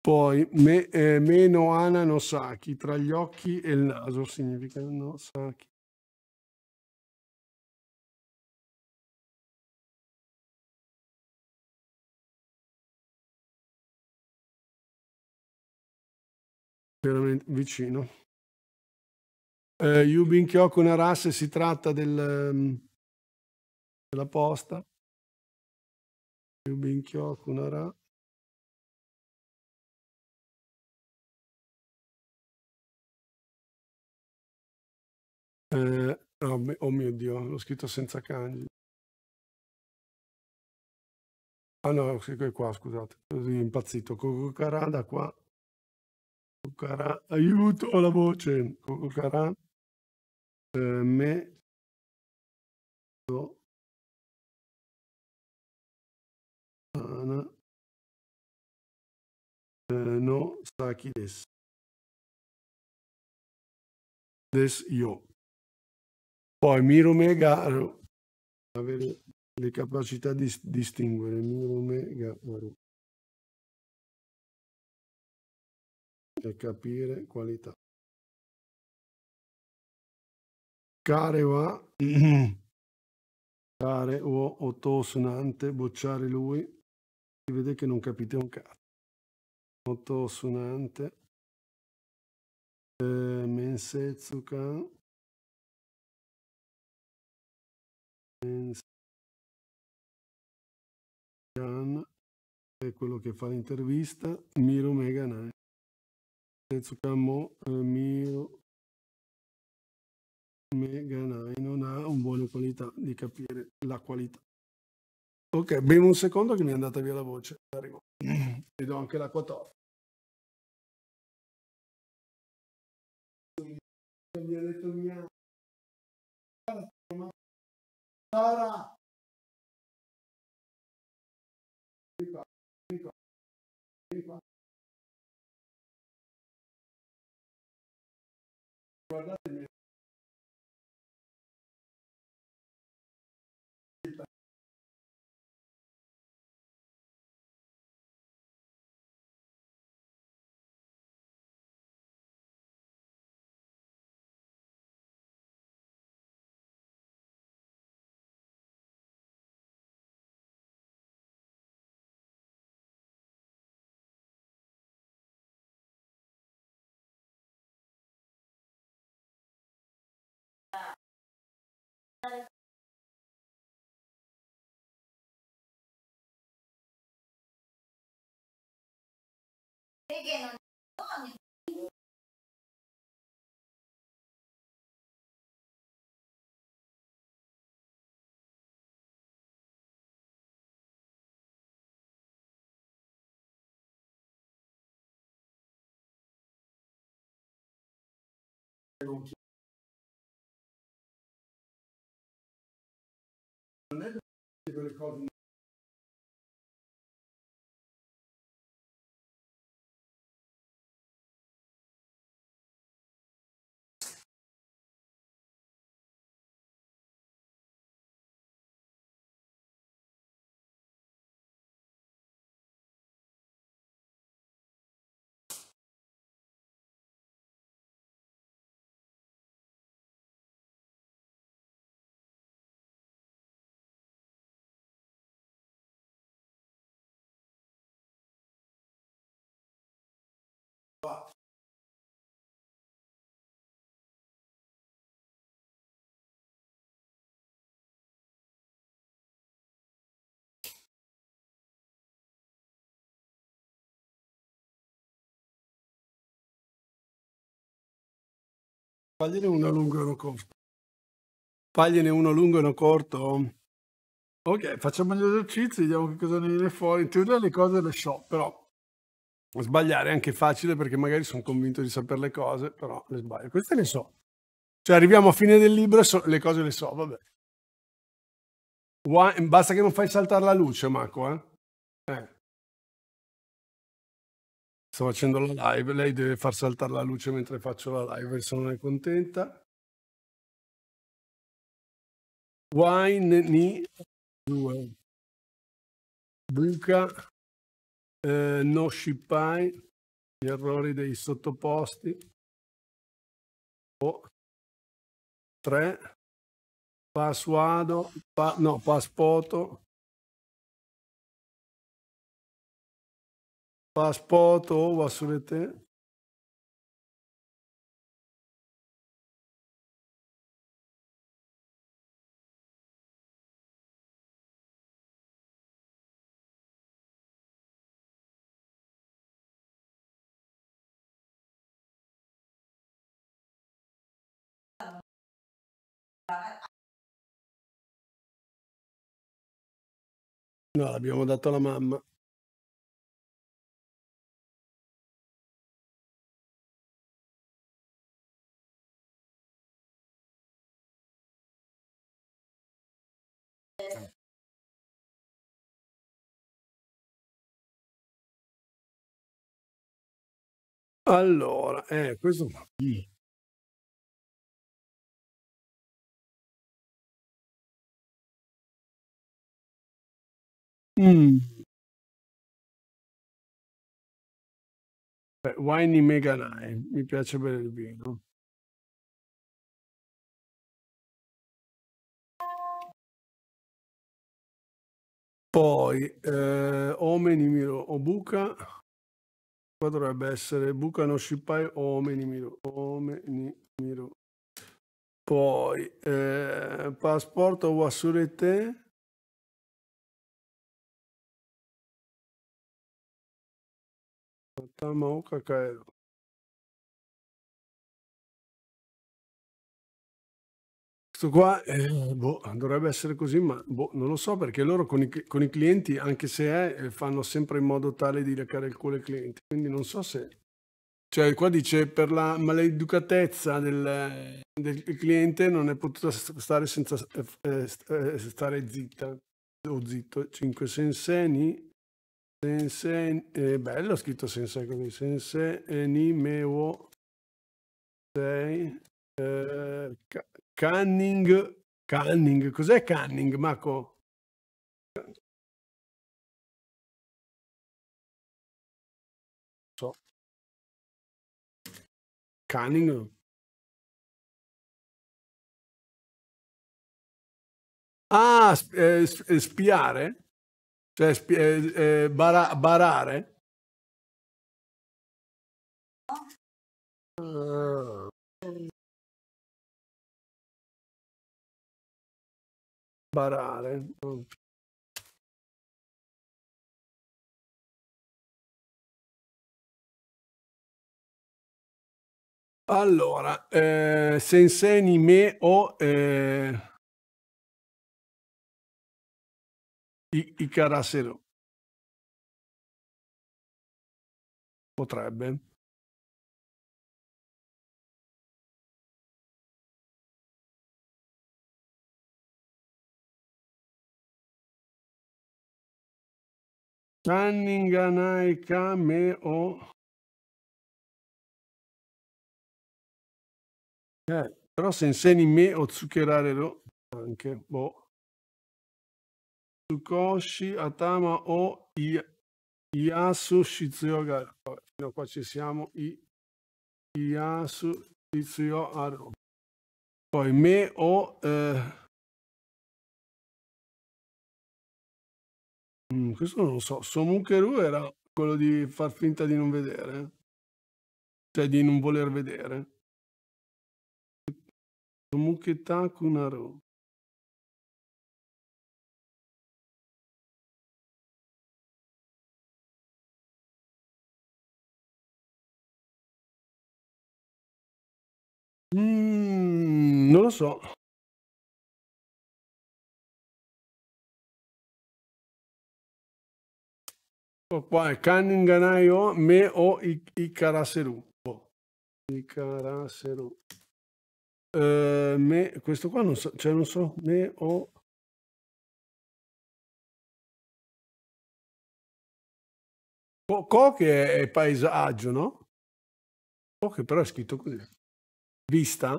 Poi me, eh, meno Ana Nosaki, tra gli occhi e il naso significa Nosaki. veramente vicino. Eh, Yubin Kyokun Arase si tratta del, mm, della posta. Yubin Kyokun Arase. Eh, oh, oh mio Dio, l'ho scritto senza kanji. Ah no, è qua, scusate, è impazzito. Kokokarada qua. Cucarà, aiuto la voce. Cucarà, oh, eh, me, do, ana, eh, no, saki des. Des io. Poi Mirome Garo, avere le capacità di distinguere Mirome Garo. e capire qualità. Careva, care o mm-hmm. ottosunante, bocciare lui, si vede che non capite un cazzo. Ottosunante, eh, mensetsukan, mensetsukan, è quello che fa l'intervista, Miro Meganai penso che mo, Tetsukammo Miro Meganai non ha un buona qualità di capire la qualità. Ok, bevo un secondo che mi è andata via la voce. Arrivo. Ti do anche l'acqua torta. Mi ha detto mia. Sara! Right けのね。qua Fagliene uno lungo e uno corto. Fagliene uno lungo e uno corto. Ok, facciamo gli esercizi, vediamo che cosa ne viene fuori. In teoria le cose le so, però Sbagliare è anche facile perché magari sono convinto di sapere le cose, però le sbaglio. Queste le so. Cioè arriviamo a fine del libro e so, le cose le so, vabbè. One, basta che non fai saltare la luce, Marco. Eh? Eh. Sto facendo la live, lei deve far saltare la luce mentre faccio la live, se non è contenta. Wine, ni, due. Buca, eh, no shippai, gli errori dei sottoposti, o boh. 3, passuado, pa, no, paspoto, paspoto o oh, assurete, No, l'abbiamo dato alla mamma. Allora, eh, questo Mm. Wine Mega Nine, mi piace bere il vino. Poi, eh, Omenimiro Obuka, qua dovrebbe essere Buka no Shippai Omeni Miro. Poi, eh, Passporto Wasurete, Там какая Questo qua eh, boh, dovrebbe essere così, ma boh, non lo so perché loro con i, con i, clienti, anche se è, eh, fanno sempre in modo tale di recare il culo ai clienti. Quindi non so se... Cioè qua dice per la maleducatezza del, del cliente non è potuta stare senza eh, eh, eh, stare zitta o zitto. 5 senseni Sensei, eh, bello scritto sensei così, sensei Nimeo 6, eh, eh Canning, Canning, cos'è Canning Marco? So. Canning? Ah, sp eh, sp eh, spiare? Cioè, eh, eh, bara barare? Uh. Barare. Allora, eh, sensei me o... Eh... I, I Carasero. Potrebbe. Sanninganai Kameo. Eh, però se insegni me o zuccherare lo anche, boh. Tsukoshi Atama o I, Iasu Shizuyo Fino a qua ci siamo, I, Iasu Shizuyo Poi me o... Eh, Mm, questo non lo so. Somunkeru era quello di far finta di non vedere, cioè di non voler vedere. Somuketaku Naru. Mm, non lo so. Ecco qua è Kanganai o me o i Caraseru. I Caraseru. Ehm, me, questo qua non so, cioè non so, me o... Co che è paesaggio, no? Ko che però è scritto così. Vista?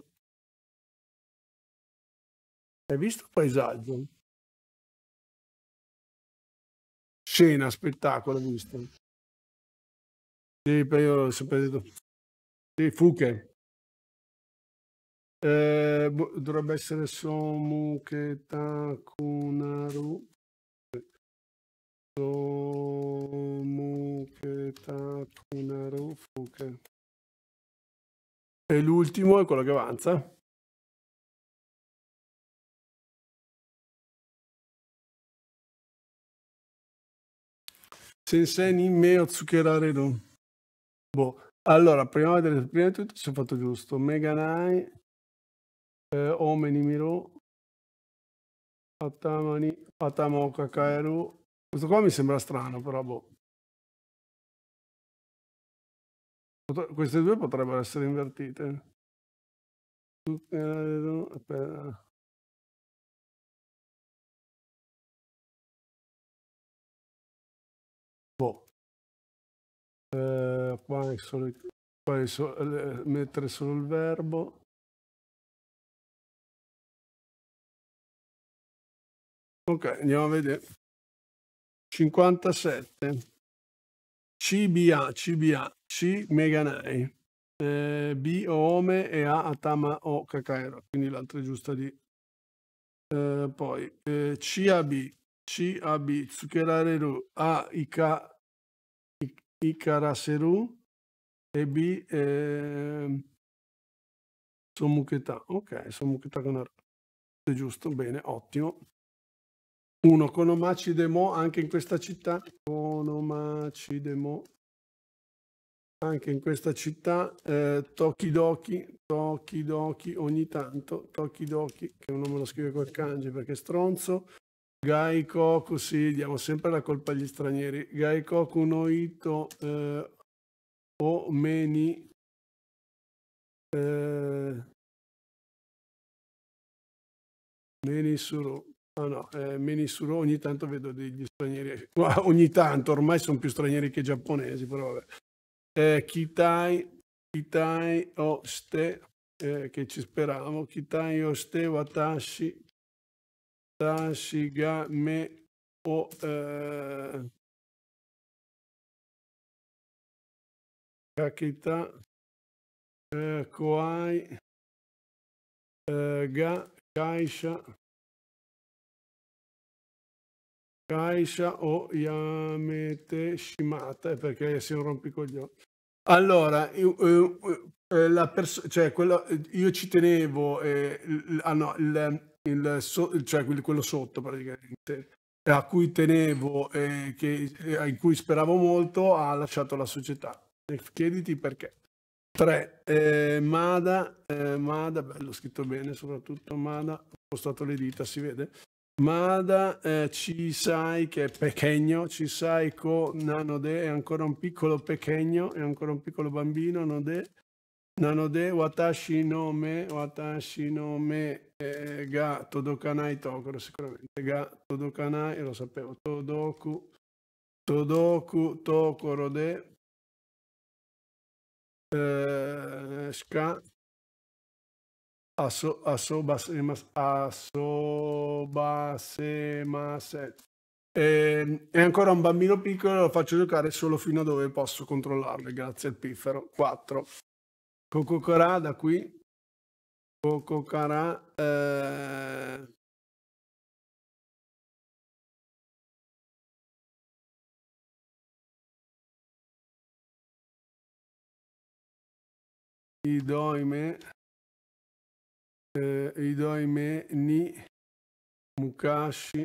Hai visto il paesaggio? Scena, spettacolo, visto? Sì, però io ho sempre detto... Sì, Fuche. Eh, boh, dovrebbe essere Somuketa Kunaru. Somuketa Kunaru Fuke. E l'ultimo è quello che avanza. Sensei ni me Otsukerare no. Boh. Allora, prima, prima di tutto ci ho fatto giusto. Meganai, eh, Omeni Miro, Atamani. Patamo Kakaeru. Questo qua mi sembra strano, però boh. Queste due potrebbero essere invertite. Aspetta. Boh. Eh, qua è solo, qua è solo, eh, mettere solo il verbo. Ok, andiamo a vedere. 57. CBA, CBA, C Meganai, eh, B Ome e A Atama O Kakaero, quindi l'altra è giusta di... Eh, poi eh, CAB, CAB, Tsukerareru, A Ika, Ikaraseru e B eh, Somuketa. Ok, Somuketa con è giusto, bene, ottimo. Uno, Conomacide Mo anche in questa città. Conomacide Mo anche in questa città. Eh, Tokidoki, Tokidoki ogni tanto. Tokidoki, che non me lo scrive col kanji perché è stronzo. Gai Koku, sì, diamo sempre la colpa agli stranieri. Gai Koku ito eh, o Meni. Eh, Meni Suro. No, no, eh, Menisuro ogni tanto vedo degli stranieri, ogni tanto, ormai sono più stranieri che giapponesi, però vabbè. Eh, Kitai, Kitai Oste, eh, che ci speravo. Kitai Oste Watashi, Tashi Ga Me O... Eh, Kakita, eh, Koai, eh, Ga, Kaisha, Kaisha o Yamete Shimata, perché sei rompi rompicoglione. Allora, io, io, eh, eh, eh, io, cioè, quello, io ci tenevo, eh, ah, no, il, il so cioè quello sotto praticamente, a cui tenevo e eh, in cui speravo molto, ha lasciato la società. Chiediti perché. 3. Eh, Mada, Mada, bello scritto bene soprattutto, Mada, ho spostato le dita, si vede, Mada eh, sai che è pechegno, Cisai co Nanode è ancora un piccolo pechegno, è ancora un piccolo bambino, Node. Nanode watashi nome, watashi nome, me eh, ga todokanai tokoro sicuramente, ga todokanai, lo sapevo, todoku, todoku tokoro de, eh, shka Asso, assobasemas, assobasemaset. Ehm, è ancora un bambino piccolo, lo faccio giocare solo fino a dove posso controllarlo, grazie al piffero. 4. Cococarà da qui. Cococarà... Eh... Idoime eh, Idoime Ni Mukashi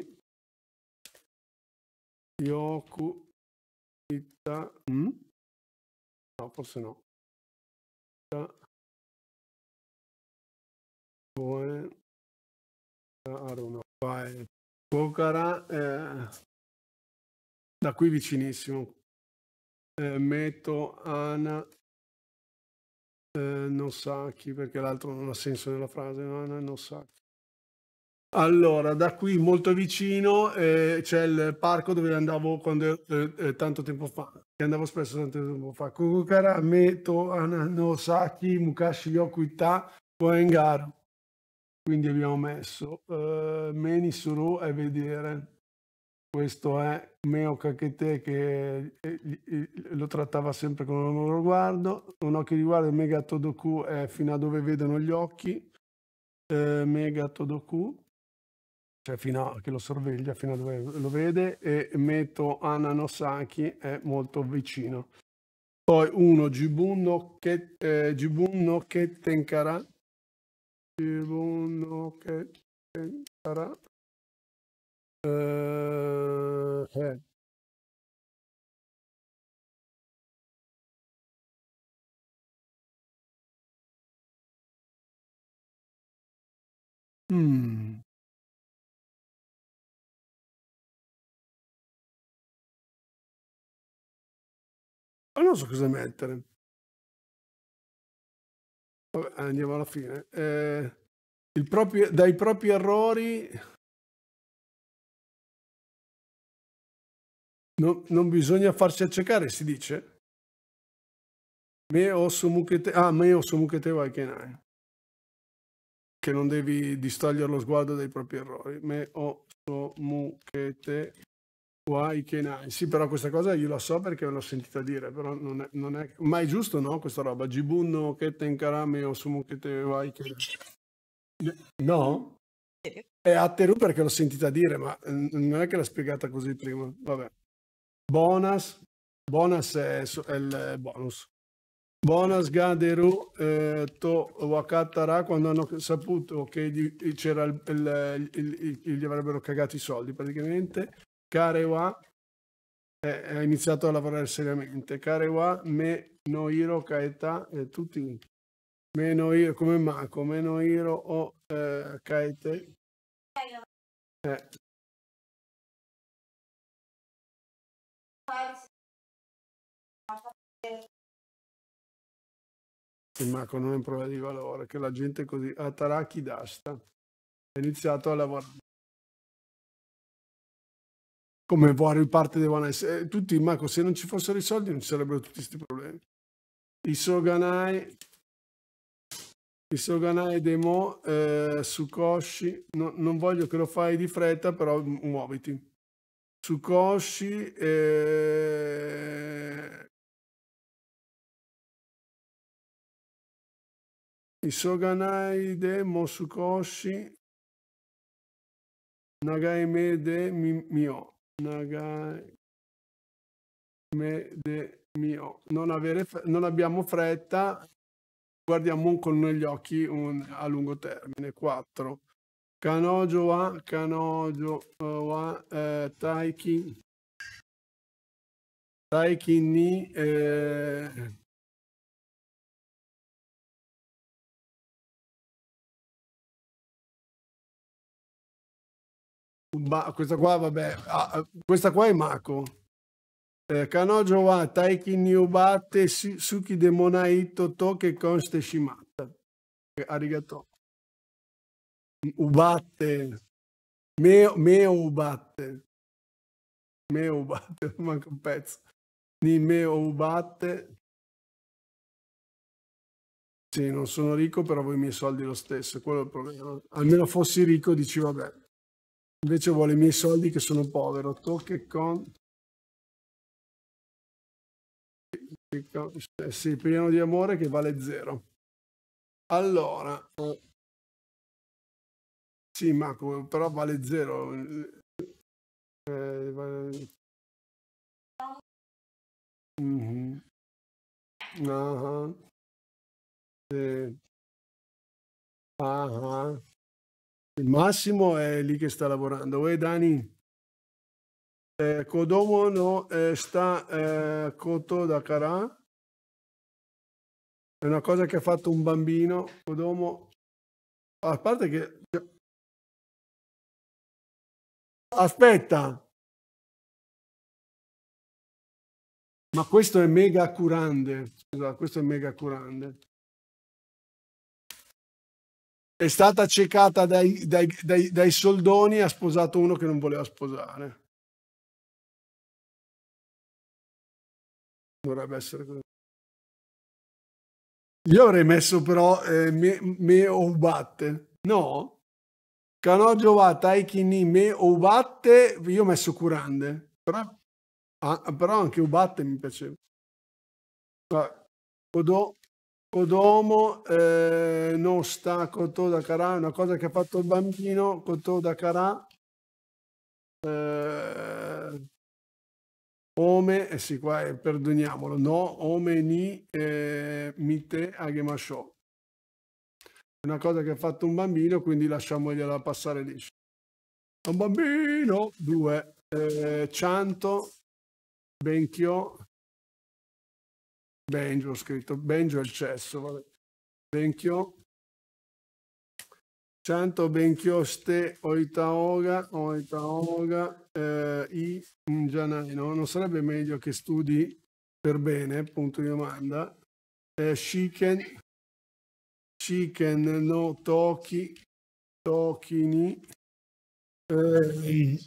Yoku Ita mm? no forse no Ita Koen Aruno vai Pocara eh, da qui vicinissimo eh, Meto Ana eh, non sa chi, perché l'altro non ha senso nella frase, no, no, non sa chi. Allora, da qui molto vicino eh, c'è il parco dove andavo quando, eh, eh tanto tempo fa, che andavo spesso tanto tempo fa. Kokokara, Meto, Ananosaki, Mukashi, Yokuita, Koengaru. Quindi abbiamo messo eh, Meni Suru e vedere. Questo è Meo Cacchete che eh, lo trattava sempre con un riguardo. Un occhio di riguardo, Mega Todoku è fino a dove vedono gli occhi. Eh, Mega Todoku, cioè fino a che lo sorveglia, fino a dove lo vede. E Meto Ananosaki è molto vicino. Poi uno, Jibun no, Ket, eh, Jibun no Kettenkara. Jibun no Kettenkara Uh, eh. Mm. Non so cosa mettere. Vabbè, andiamo alla fine. Eh, proprio, dai propri errori non, non bisogna farsi accecare, si dice? Me osso muchete, ah, me osso muchete vaikenai. Che non devi distogliere lo sguardo dai propri errori. Me osso che nai. Sì, però questa cosa io la so perché l'ho sentita dire, però non è, non è... Ma è giusto, no, questa roba? che Jibunno keten karame o che nai. No? È Atteru perché l'ho sentita dire, ma mm, non è che l'ha spiegata così prima. Vabbè. Bonas, Bonas è, è il eh, bonus. Bonas Gaderu eh, To Wakatara quando hanno saputo che gli, c'era il, il, il, gli avrebbero cagato i soldi praticamente. Karewa eh, ha iniziato a lavorare seriamente. Karewa Me no Noiro Kaeta eh, tutti meno io come Mako, meno Iro o eh, Kaete. Eh, Sì, Marco, non è un problema di valore, che la gente così... A Taraki d'asta è iniziato a lavorare come vuoi riparte devono essere eh, tutti, Marco, se non ci fossero i soldi non ci sarebbero tutti questi problemi. I Soganai, i Soganai Demo, eh, Sukoshi, no, non voglio che lo fai di fretta, però muoviti. Tsukoshi eh... Isoganai de Mosukoshi Nagaime de Mio Nagaime de Mio non, avere, non abbiamo fretta guardiamo con gli occhi un, a lungo termine 4 Kanojo a Kanojo uh, a eh, Taiki Taiki ni eh, Ma questa qua, vabbè, ah, ah, questa qua è Mako. Eh, Kanojo wa Taiki ubatte Suki Demonaito Toke conste Shimata. Arigato. Ubatte. Meo, meo ubatte. Meo ubatte, manca un pezzo. Di meo ubatte. Sì, non sono ricco, però voi i miei soldi lo stesso, quello è il problema. Almeno fossi ricco, dici vabbè. Invece vuole i miei soldi che sono povero. Tocche con... Sì, pieno di amore che vale zero. Allora, eh, sì, ma però vale zero. Eh, vale... Mm -hmm. uh -huh. eh. uh -huh. Eh, Il massimo è lì che sta lavorando. E Dani? Eh, Codomo no, eh, sta eh, Koto da Kara. È una cosa che ha fatto un bambino, Codomo, A parte che cioè, Aspetta. Ma questo è mega curande. Scusa, questo è mega curande. È stata ciecata dai, dai, dai, dai soldoni e ha sposato uno che non voleva sposare. Dovrebbe essere così. Io avrei messo però eh, me, me o batte. No? Canogio Taiki Nime Ubatte, io ho messo Curande, però, ah, però anche Ubatte mi piaceva. Codo, Kodomo, eh, non sta Cotò da Carà, è una cosa che ha fatto il bambino, Cotò da Carà. Eh, ome, eh sì, qua è, eh, perdoniamolo, no, ome ni eh, mite agemasho una cosa che ha fatto un bambino, quindi lasciamogliela passare lì. Un bambino, due, eh, Cianto, Benchio, Benjo ho scritto, Benjo è il cesso, vabbè. Benchio, Cianto, Benchio, Ste, Oitaoga, Oitaoga, eh, I, Gianai, no? Non sarebbe meglio che studi per bene, punto di domanda. Eh, Shiken, Chicken no Toki Tokini eh,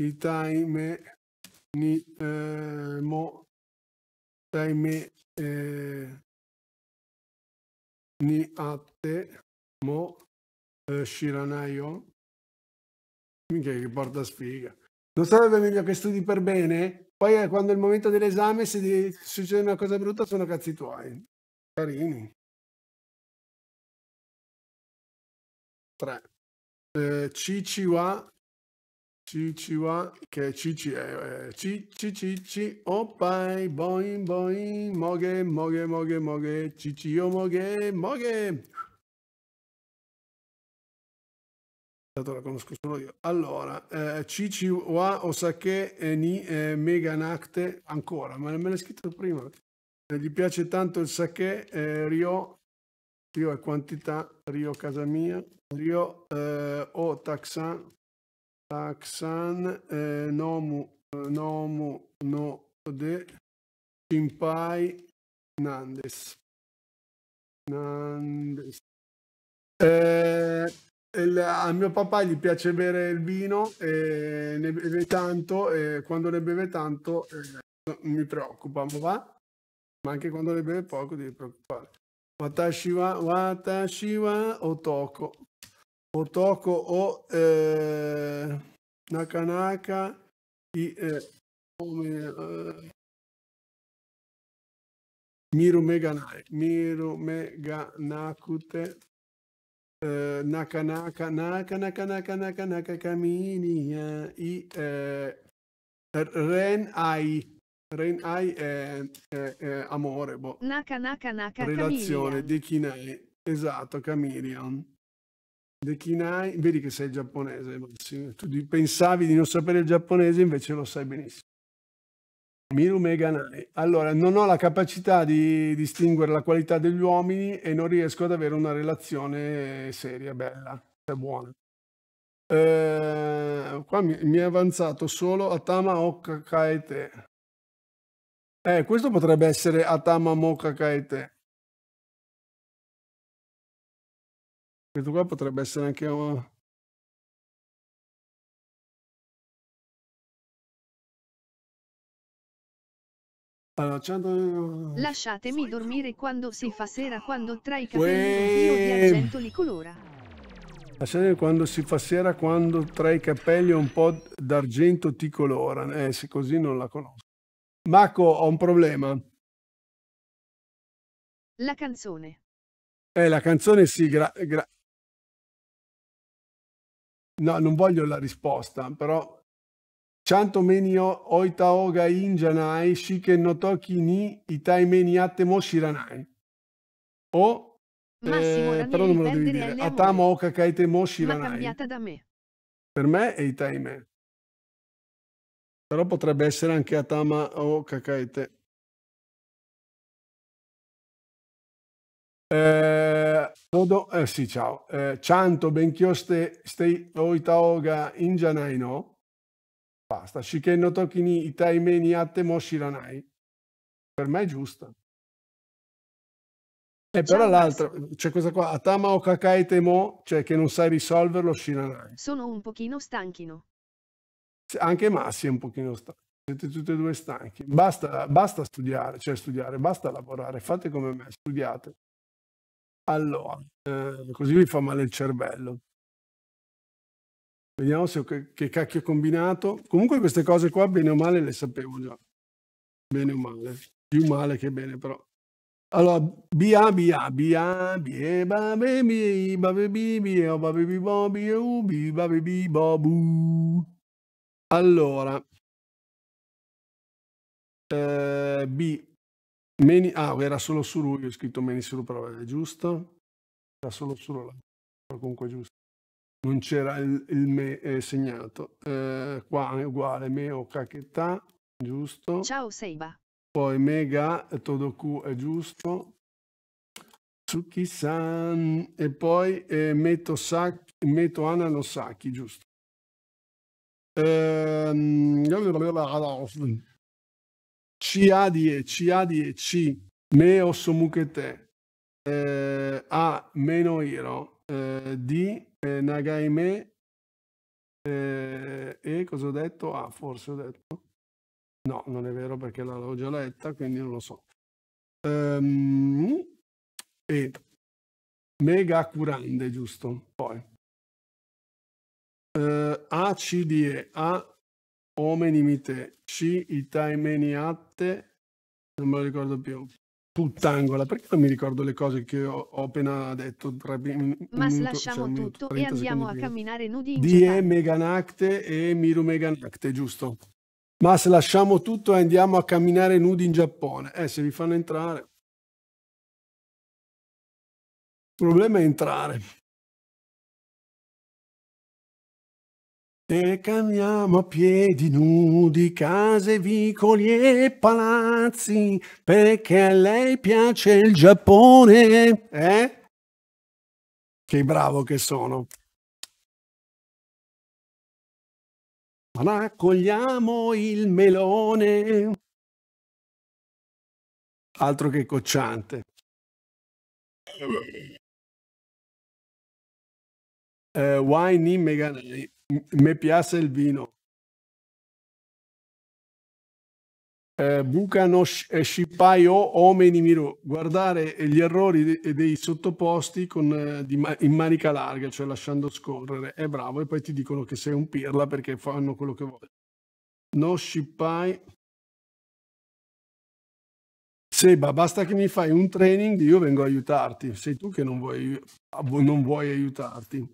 I time ni eh, mo time eh, ni atte mo eh, shiranayo minchia che porta sfiga non sarebbe meglio che studi per bene? Poi eh, quando è il momento dell'esame, se succede una cosa brutta, sono cazzi tuoi. Carini. 3. Eh, Ciciwa. Ciciwa. CCWA, che è CC, cici. Eh, CCCC, oppai, boing, boing, moghe, moghe, moghe, moghe, CCO, moghe, moghe. Tanto la conosco solo io. Allora, eh, Cici Wa Osake e eh, Ni eh, Mega Nakte ancora, ma me l'hai scritto prima. Eh, gli piace tanto il sake, eh, Rio, Rio è quantità, Rio casa mia, Rio eh, O Taxan, Taxan eh, Nomu, Nomu No De Cimpai Nandes. Nandes. Eh, il, a mio papà gli piace bere il vino e ne beve tanto e quando ne beve tanto eh, mi preoccupa, ma, ma anche quando ne beve poco devi preoccupare. Watashi wa, watashi wa otoko. Otoko o eh, nakanaka i, eh, come, eh, miru meganai, miru meganakute Uh, naka naka naka naka naka naka naka camini uh, eh, i uh, ren ai ren ai è, è, è amore boh. naka naka naka relazione di kinai esatto camilion di kinai vedi che sei giapponese tu pensavi di non sapere il giapponese invece lo sai benissimo Miru Meganai. Allora, non ho la capacità di distinguere la qualità degli uomini e non riesco ad avere una relazione seria, bella, buona. Eh, qua mi, mi, è avanzato solo Atama Okakaete. Eh, questo potrebbe essere Atama Mokakaete. Questo qua potrebbe essere anche... Oh, Lasciatemi dormire quando si fa sera, quando tra i capelli un po' di argento li colora. Lasciatemi quando si fa sera, quando tra i capelli un po' d'argento ti colora. Eh, se così non la conosco. Marco, ho un problema. La canzone. Eh, la canzone sì, gra... gra no, non voglio la risposta, però meni ちゃんと目に置いた方がいいんじゃない試験の時に痛い目にあっても知らない。O, eh, però non me lo devi dire. Atamo o kakaite mo shiranai. Me. Per me è itaime. Però potrebbe essere anche atama o kakaite. Eh, todo, eh sì, ciao. Eh, cianto benchio ste, stei oitaoga in janai no? Basta, shiken no toki ni itaime ni atte mo shiranai. Per me è giusta. E però diciamo l'altra, c'è questa qua, atama o kakai temo, cioè che non sai risolverlo shiranai. Sono un pochino stanchino. Anche Massi è un pochino stanco. Siete tutti e due stanchi. Basta, basta studiare, cioè studiare, basta lavorare. Fate come me, studiate. Allora, eh, così vi fa male il cervello. Vediamo se, che, che cacchio ho combinato. Comunque queste cose qua, bene o male, le sapevo già. Bene o male. Più male che bene, però. Allora, bia, bia, bia, bie, babe, bie, babe, bie, bie, babe, bie, bo, bie, babe, bie, bo, Allora, eh, B, meni, ah, era solo su lui, ho scritto meni solo però è giusto? Era solo su lui, comunque è giusto non c'era il, il me eh, segnato. Eh, qua è uguale, meo o kaketa, giusto. Ciao Seiba. Poi mega, todoku è giusto. Tsuki-san e poi eh, metto, saki, metto Ana Saki, giusto. Ehm, CA10, CA10, me o somukete, eh, A meno iro, eh, D eh, Nagaime eh, e cosa ho detto? Ah, forse ho detto. No, non è vero perché l'avevo già letta, quindi non lo so. Um, e Mega Curande, giusto? Poi. Uh, a CDE, A omenimite, C itaimeniate, non me lo ricordo più puttangola, perché non mi ricordo le cose che ho, ho appena detto? Tre, Ma minuto, lasciamo cioè, tutto e andiamo a camminare nudi in Die Meganacte e Miru Meganacte, giusto? Ma se lasciamo tutto e andiamo a camminare nudi in Giappone. Eh, se vi fanno entrare. Il problema è entrare. E camminiamo a piedi nudi, case, vicoli e palazzi, perché a lei piace il Giappone. Eh? Che bravo che sono. Raccogliamo il melone. Altro che cocciante. Uh, eh, wine in Meganai. Mi piace il vino. Eh, bucano e eh, scipaio omeni miro. Guardare gli errori dei sottoposti con, eh, di, in manica larga, cioè lasciando scorrere. È bravo e poi ti dicono che sei un pirla perché fanno quello che vogliono. No scipai. Seba, basta che mi fai un training, io vengo a aiutarti. Sei tu che non vuoi, non vuoi aiutarti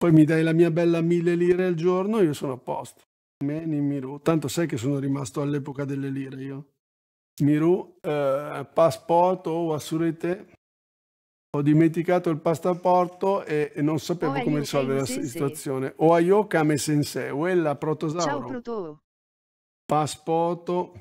poi mi dai la mia bella mille lire al giorno, io sono a posto. Me, Miru. Tanto sai che sono rimasto all'epoca delle lire io. Miru, eh, passaporto o oh, assurete. Ho dimenticato il passaporto e, e non sapevo oh, come risolvere la situazione. O ayo kame sensei, quella protosauro. Ciao proto. Passaporto.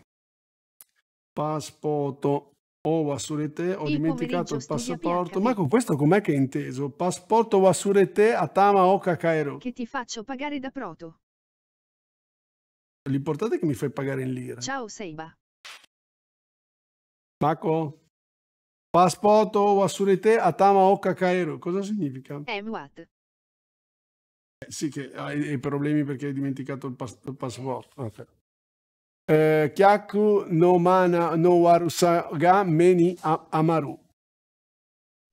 Passaporto o Wasurete, ho il dimenticato il passaporto. Ma con questo com'è che è inteso? Passaporto Wasurete Atama Oka Cairo. Che ti faccio pagare da proto. L'importante è che mi fai pagare in lira. Ciao Seiba. Mako. Passaporto Wasurete Atama Oka Cairo. Cosa significa? Emwat. Eh, eh, sì, che hai, hai problemi perché hai dimenticato il, pas il passaporto. Okay. Eh, Kyaku no mana no warusaga meni amaru.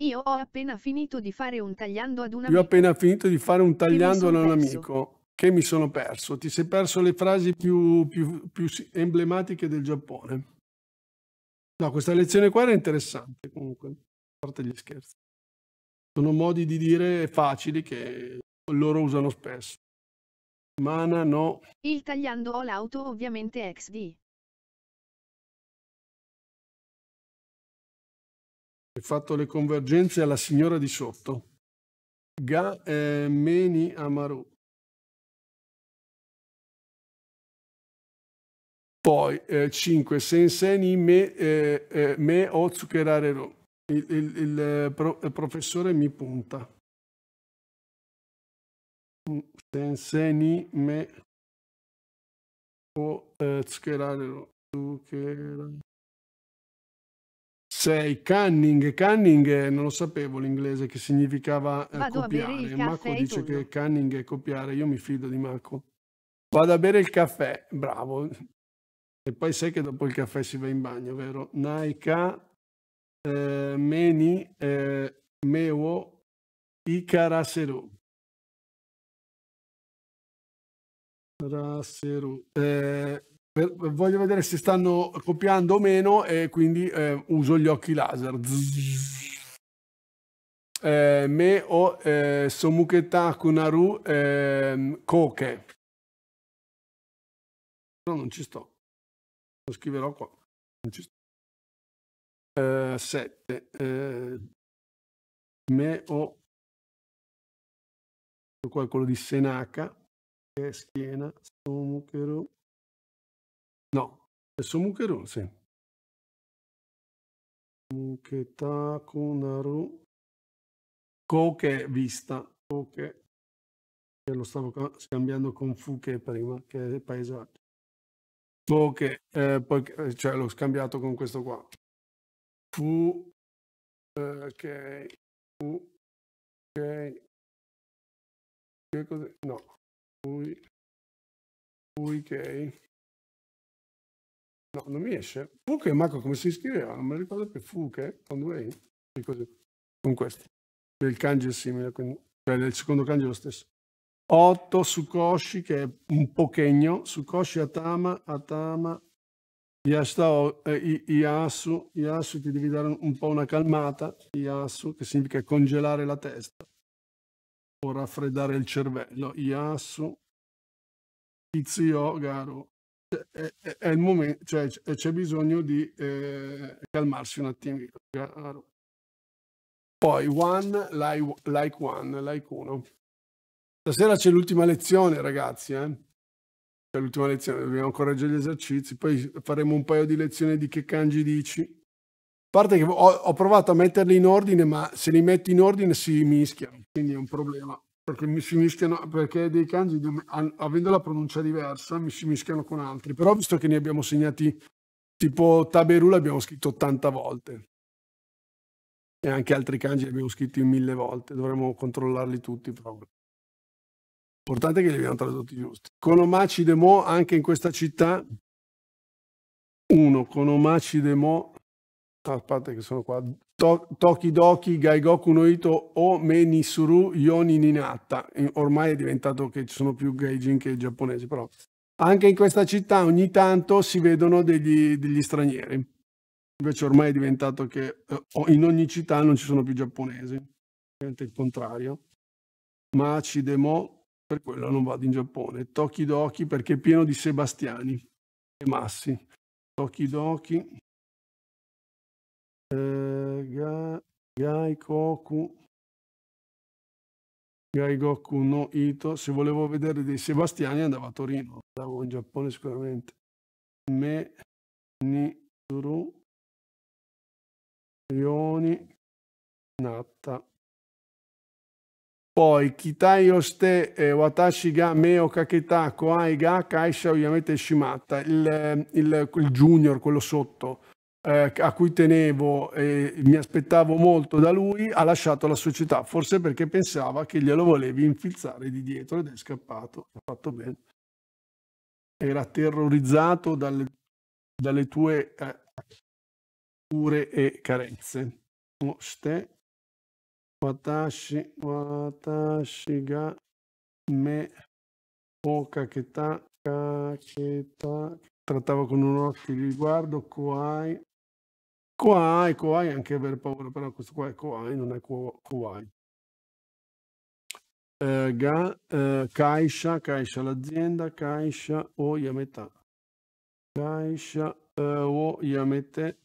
Io ho appena finito di fare un tagliando ad un amico. Io ho appena finito di fare un tagliando ad un amico che mi sono perso. Ti sei perso le frasi più, più, più emblematiche del Giappone. No, questa lezione qua era interessante comunque, a parte gli scherzi. Sono modi di dire facili che loro usano spesso. Mana no. Il tagliando o l'auto ovviamente XD. Ho fatto le convergenze alla signora di sotto. Ga eh, Meni Amaru. Poi 5 eh, Sensei ni me, eh, eh me o Tsukerare Il, il, il, eh, pro, il eh, professore mi punta. Sensei me o eh, Zuccherano. Sei Canning, Canning eh, non lo sapevo l'inglese che significava eh, copiare. Marco dice che Canning è copiare, io mi fido di Marco. Vado a bere il caffè, bravo. E poi sai che dopo il caffè si va in bagno, vero? Naika, eh, Meni, eh, Mewo, Ikaraseru. Rasseru. Eh, per, voglio vedere se stanno copiando o meno e quindi eh, uso gli occhi laser. Eh, me o eh, Somuketa Kunaru eh, Koke. Però non ci sto. Lo scriverò qua. Non ci sto. 7. Eh, eh, me o quello di Senaka che è schiena, Somukero. No, è Somukero, sì. Muketa Kunaru. Ko che è vista, Ko che che lo stavo scambiando con Fuke prima, che è paesaggio. Fuke, eh, poi, eh, cioè l'ho scambiato con questo qua. Fu, ok, eh, che, fu, che, che cos'è? No. Lui, lui gay. No, non mi esce. Fuche, Marco, come si scriveva? Ah, non mi ricordo più. Fuche, con due I. Con questi. Il kanji è simile, quindi, cioè il secondo kanji è lo stesso. 8 Sukoshi, che è un pochegno. Sukoshi Atama, Atama, Yashitao, eh, Iasu. Iasu ti devi dare un po' una calmata. Iasu, che significa congelare la testa può raffreddare il cervello. Yasu, Tizio, Garo. È, è, è, il momento, cioè eh, c'è bisogno di eh, calmarsi un attimino. Garo. Poi one, like, like one, like uno. Stasera c'è l'ultima lezione, ragazzi. Eh? C'è l'ultima lezione, dobbiamo correggere gli esercizi. Poi faremo un paio di lezioni di che kanji dici parte che ho, ho, provato a metterli in ordine, ma se li metti in ordine si mischiano, quindi è un problema. Perché mi si mischiano, perché dei kanji, avendo la pronuncia diversa, mi si mischiano con altri. Però visto che ne abbiamo segnati tipo Taberu, l'abbiamo scritto 80 volte. E anche altri kanji li abbiamo scritti mille volte, dovremmo controllarli tutti proprio. Importante che li abbiamo tradotti giusti. Konomachi Demo, anche in questa città, uno, Konomachi Demo, a parte che sono qua, to, Tokidoki, Gaigoku Noito o Menisuru Yoni Ninata, ormai è diventato che ci sono più gaijin che giapponesi, però anche in questa città ogni tanto si vedono degli, degli stranieri, invece ormai è diventato che eh, in ogni città non ci sono più giapponesi, ovviamente il contrario, ma Cidemo per quello non vado in Giappone, Tokidoki perché è pieno di Sebastiani e Massi, Tokidoki eh, ga, Gai Koku. Gai Goku no Ito. Se volevo vedere dei Sebastiani andavo a Torino, andavo in Giappone sicuramente. Me ni Suru Rioni Natta. Poi Kitai Oste eh, Watashi ga Meo Kaketa Koai ga Kaisha Oyamete Shimata, il, eh, il, il junior, quello sotto eh, a cui tenevo e mi aspettavo molto da lui, ha lasciato la società, forse perché pensava che glielo volevi infilzare di dietro ed è scappato. Ha fatto bene. Era terrorizzato dalle, dalle tue eh, cure e carenze. Oste, watashi, watashi ga me o kaketa, kaketa, trattava con un occhio di riguardo, koai, qua Kawhi, Kawhi anche aver paura, però questo qua è Kawhi, non è Kawhi. Eh, Ga, eh, Kaisha, Kaisha l'azienda, Kaisha o Yameta. Kaisha eh, o Yamete.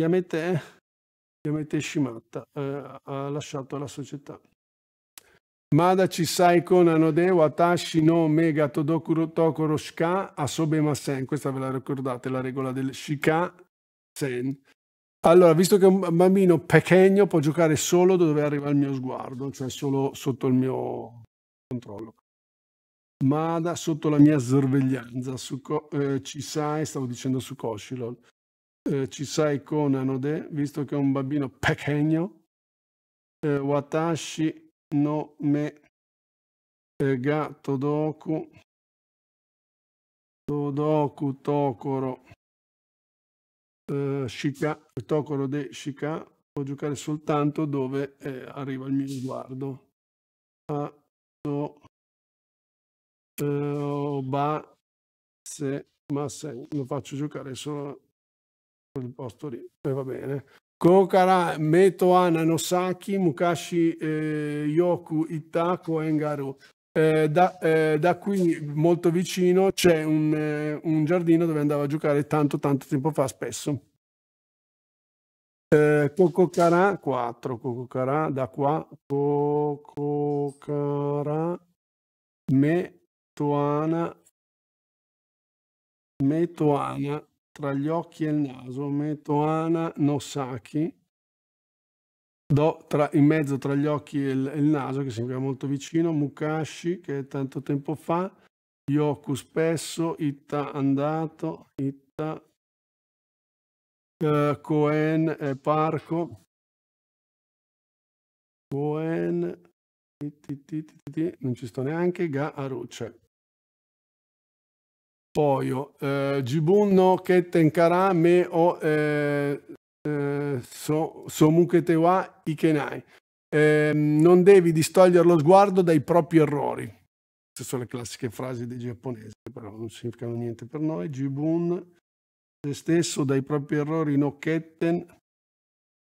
Yamete, Yamete Shimata eh, ha lasciato la società. Mada ci sai con anode Watashi no Mega Todokuro Tokoro Shika Asobe Masen. Questa ve la ricordate, la regola del Shika Zen. Allora, visto che un bambino pequeño può giocare solo dove arriva il mio sguardo, cioè solo sotto il mio controllo, ma da sotto la mia sorveglianza, su, eh, ci sai, stavo dicendo su Koshilol, eh, ci sai con Anode, visto che è un bambino pequeño, eh, Watashi no me eh, ga todoku, todoku tokoro eh, Shika, il tocolo de Shika può giocare soltanto dove eh, arriva il mio sguardo. A, do, eh, ba, se, ma se lo faccio giocare solo quel posto lì e eh, va bene. Kokara, Metoana, Nosaki, Mukashi, eh, Yoku, Itako, Engaru. Eh, da, eh, da, qui molto vicino c'è un, eh, un, giardino dove andava a giocare tanto tanto tempo fa spesso. Eh, Cococarà 4, Cococarà da qua, Cococarà Metoana Metoana tra gli occhi e il naso, Metoana Nosaki Do tra, in mezzo tra gli occhi e il, il naso, che sembra molto vicino, Mukashi, che è tanto tempo fa, Yoku spesso, Itta andato, Itta, uh, eh, Cohen e Parco, Cohen, non ci sto neanche, Ga Aruce. Poi, eh, Jibun no Ketten Karame o eh, eh, so, somuke tewa ikenai. Eh, non devi distogliere lo sguardo dai propri errori. Queste sono le classiche frasi dei giapponesi, però non significano niente per noi. Jibun, se stesso dai propri errori, no ketten,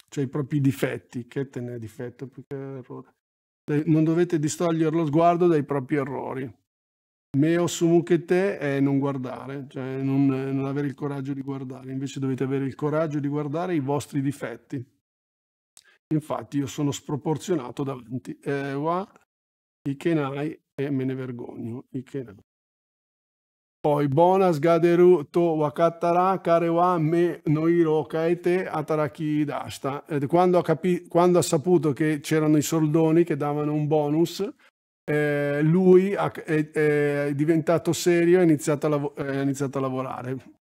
cioè i propri difetti. Ketten è difetto più che errore. Non dovete distogliere lo sguardo dai propri errori. Meo te è non guardare, cioè non, non avere il coraggio di guardare, invece dovete avere il coraggio di guardare i vostri difetti. Infatti io sono sproporzionato davanti. Eh, wa Ikenai e me ne vergogno. Ikenai. Poi, bonas gaderu to wakatara karewa me noiro kaete ataraki dashta. Quando ha, quando ha saputo che c'erano i soldoni che davano un bonus, eh, lui ha, è, è, diventato serio e ha iniziato, a eh, lavorare.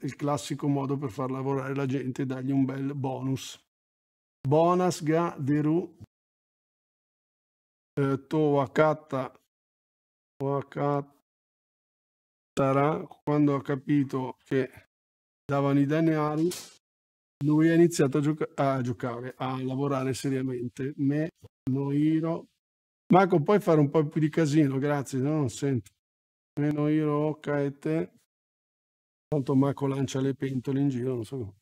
Il classico modo per far lavorare la gente è dargli un bel bonus. Bonus ga deru eh, to wakata wakatara quando ha capito che davano i denari lui ha iniziato a, gioca- a giocare a lavorare seriamente me noiro Marco, puoi fare un po' più di casino? Grazie, no, non sento. Meno io, H e te. Tanto Marco lancia le pentole in giro, non so come.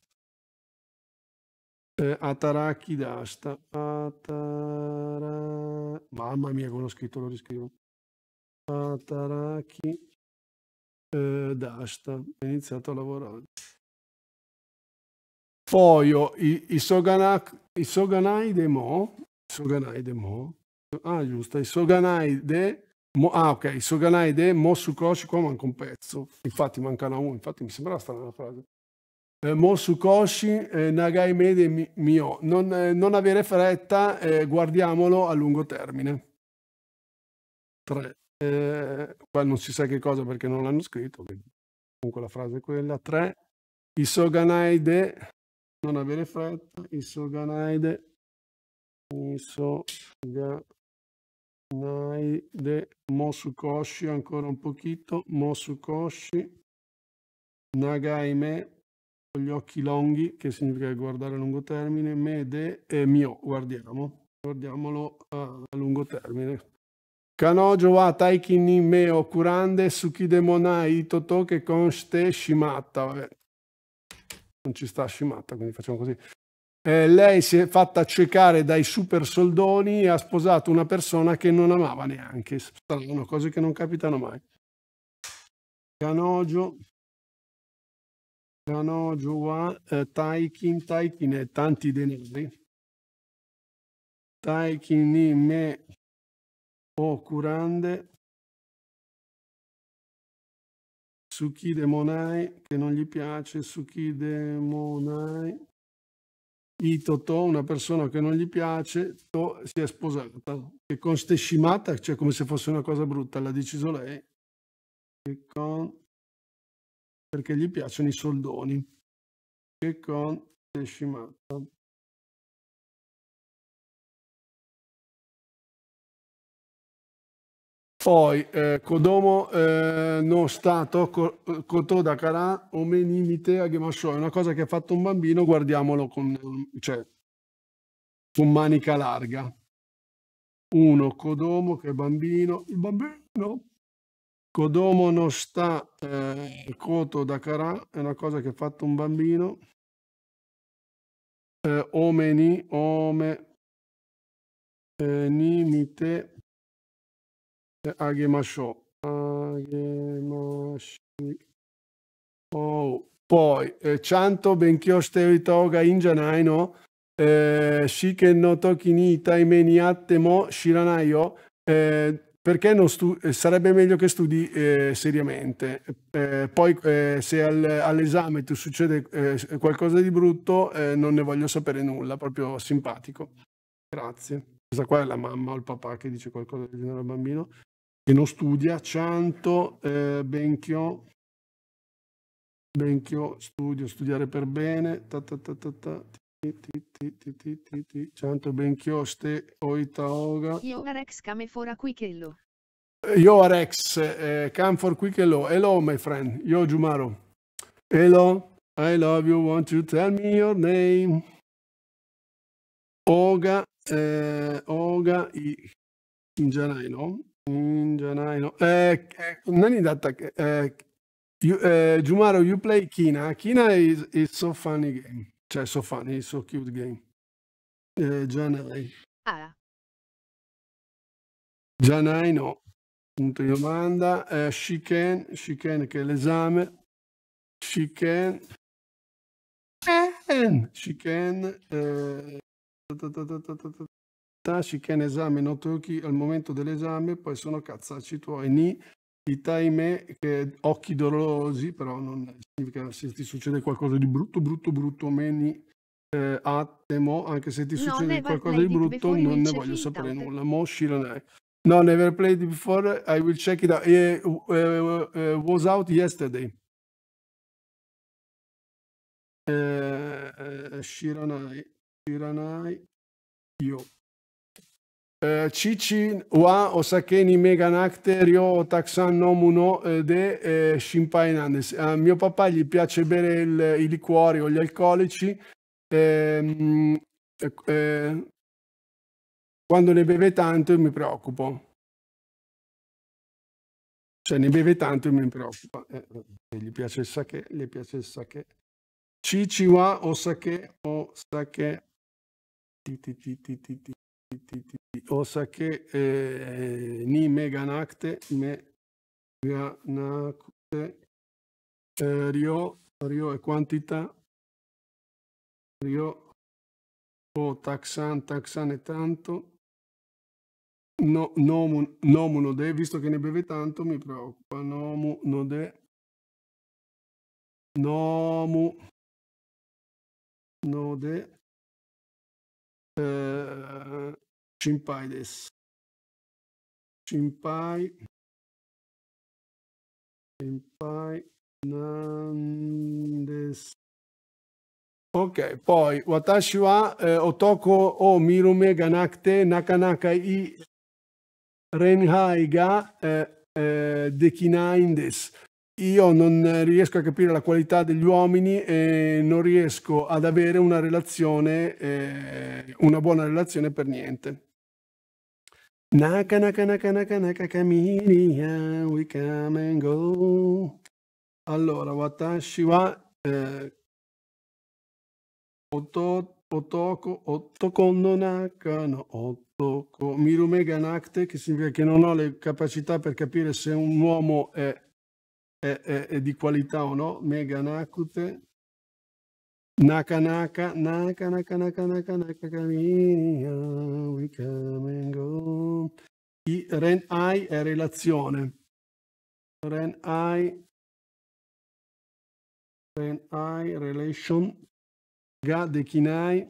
Eh, Ataraki d'asta. Atara... Mamma mia, quello scritto, lo riscrivo. Ataraki eh, d'asta. Ho iniziato a lavorare. Poi i, i, Soganai de Mo. Soganai de Mo Ah, giusto, i Soganaide. Mo, ah, ok, i Soganaide, Mossu Koshi, qua manca un pezzo. Infatti mancano uno, infatti mi sembrava strana la frase. Eh, Mossu Koshi, eh, Nagai Mede Mio. Non, eh, non, avere fretta, eh, guardiamolo a lungo termine. 3. Eh, qua non si sa che cosa perché non l'hanno scritto, comunque la frase è quella. 3. I Soganaide, non avere fretta, i Soganaide, i Soganaide. Naide Mosukoshi ancora un pochino, Mosukoshi, Nagaime con gli occhi longhi, che significa guardare a lungo termine, Mede e Mio, guardiamo, guardiamolo a, lungo termine. Kanojo wa taiki ni me o kurande sukide monai totoke con ste shimata. Vabbè. Non ci sta shimata, quindi facciamo così eh, lei si è fatta accecare dai super soldoni e ha sposato una persona che non amava neanche. Sono cose che non capitano mai. Canogio, Canogio, wa, eh, Taikin, Taikin è tanti denari. Taikin in me o curande. Sukide demonai che non gli piace, Sukide demonai Itoto, una persona che non gli piace, to, si è sposata. Che con ste scimata, cioè come se fosse una cosa brutta, l'ha deciso lei. Che con... Perché gli piacciono i soldoni. Che con ste scimata. Poi eh, Kodomo eh, no stato eh, Koto da Kara omenimite agemashou. È una cosa che ha fatto un bambino, guardiamolo con, cioè, con manica larga. Uno, Codomo che è bambino, il bambino. Codomo non sta eh, Koto da Kara, è una cosa che ha fatto un bambino. Eh, omeni, ome, eh, nimite, あげましょう。あげましょう。Poi, oh, eh, Chanto benchio steitoga in janaino, eh, shiken no toki ni taimeni attemo shiranaio, oh? eh, perché non stu- eh, sarebbe meglio che studi eh, seriamente. Eh, poi eh, se al, all'esame tu succede eh, qualcosa di brutto, eh, non ne voglio sapere nulla, proprio simpatico. Grazie. Questa qua è la mamma o il papà che dice qualcosa del genere al bambino che non studia, Cianto, eh, Benchio, Benchio, studio, studiare per bene, ta ta ta ta ta, Cianto, Benchio, Ste, Oita, Oga. Io Arex, Came Fora, Quichello. Io Arex, eh, Came For, Quichello, hello my friend, io Giumaro. Hello, I love you, want you tell me your name? Oga, eh, Oga, in generale no? In Janai, no. Eh, Nani Datta, eh, you, eh, Jumaro, you play Kina. Kina is, is so funny game. Cioè, so funny, so cute game. Eh, Janai. Ah. Janai no. Punto di domanda. Eh, She can che è l'esame. Shiken. Shiken. Shiken. Eh, che ken esame no toki al momento dell'esame, poi sono cazzacci tuoi ni itaime, che occhi dolorosi, però non significa se ti succede qualcosa di brutto, brutto, brutto, meni eh, attemo, anche se ti succede qualcosa di brutto, non ne voglio sapere nulla. non shiranai. No, never played before. I will check it out. It uh, uh, was out yesterday. Eh, eh, shiranai. Shiranai. Yo. Cici wa osakeni mega nakte ryo takusan nomu no de shinpai A mio papà gli piace bere il, i liquori o gli alcolici. Eh, eh, quando ne beve tanto mi preoccupo. Cioè ne beve tanto e mi preoccupa. Eh, gli piace il sake, gli piace il sake. Cici wa osake sake. Ti, ti, ti, ti, ti, ti, ti, ti o che eh, ni meganakte meganakte eh, ryo rio e quantità rio o taxan taxan è tanto no, nomu, nomu no de visto che ne beve tanto mi preoccupa nomu no de nomu no de eh, Shinpai des. Cimpai. Shinpai Nandes. Ok, poi Watashi wa eh, Otoko o Mirume Ganakte Nakanaka i Renhai ga eh, eh, Dekinai des. Io non riesco a capire la qualità degli uomini e non riesco ad avere una relazione, eh, una buona relazione per niente. Naka naka naka naka naka kamiria, we come and go. Allora, watashi wa eh, oto, otoko, otoko no naka no otoko mirumega nakte, che significa che non ho le capacità per capire se un uomo è, è, è, è di qualità o no, mega nakute. Naka naka naka naka naka naka naka cammina, we come and go. I ren ai è relazione. Ren ai. ren ai relation ga dechinai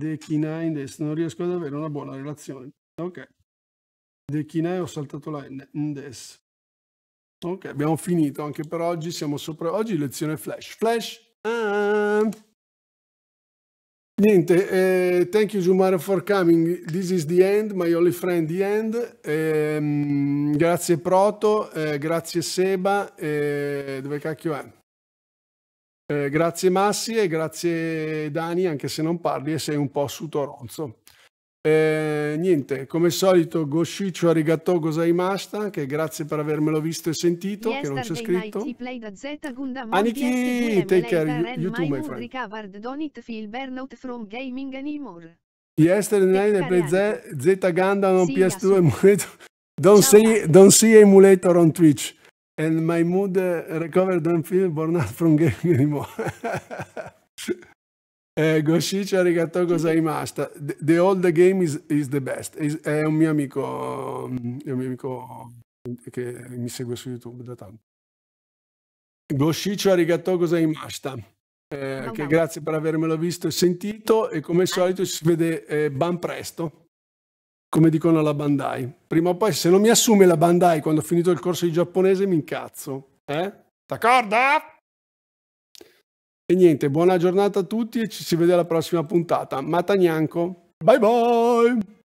dechinai des. Non riesco ad avere una buona relazione. Ok. Dechinai ho saltato la N des. Ok, abbiamo finito anche per oggi, siamo sopra oggi lezione flash. Flash Uh, niente, uh, thank you Giumara for coming. This is the end, my only friend, the end. Um, grazie Proto, uh, grazie Seba. Eh, dove cacchio è? grazie Massi e grazie Dani, anche se non parli e sei un po' su sutoronzo. Eh, niente, come solito Goshicho arigato gozaimashita, che grazie per avermelo visto e sentito, che non c'è scritto. Aniki, take care, YouTube, my friend. Recovered, don't feel burnout from gaming anymore. Yesterday night I played Z, Z Gundam on PS2 emulator. Don't see, don't see emulator on Twitch. And my mood uh, recovered don't feel burnout from gaming anymore. Eh, Goshici arigato cosa è rimasta. The, the old game is, is the best. è un mio amico, è un mio amico che mi segue su YouTube da tanto. Goshici arigato cosa è rimasta. Eh, no, grazie per avermelo visto e sentito e come al solito si vede eh, ban presto, come dicono alla Bandai. Prima o poi se non mi assume la Bandai quando ho finito il corso di giapponese mi incazzo. Eh? D'accordo? E niente, buona giornata a tutti e ci si vede alla prossima puntata. Mata Gnanco. Bye bye!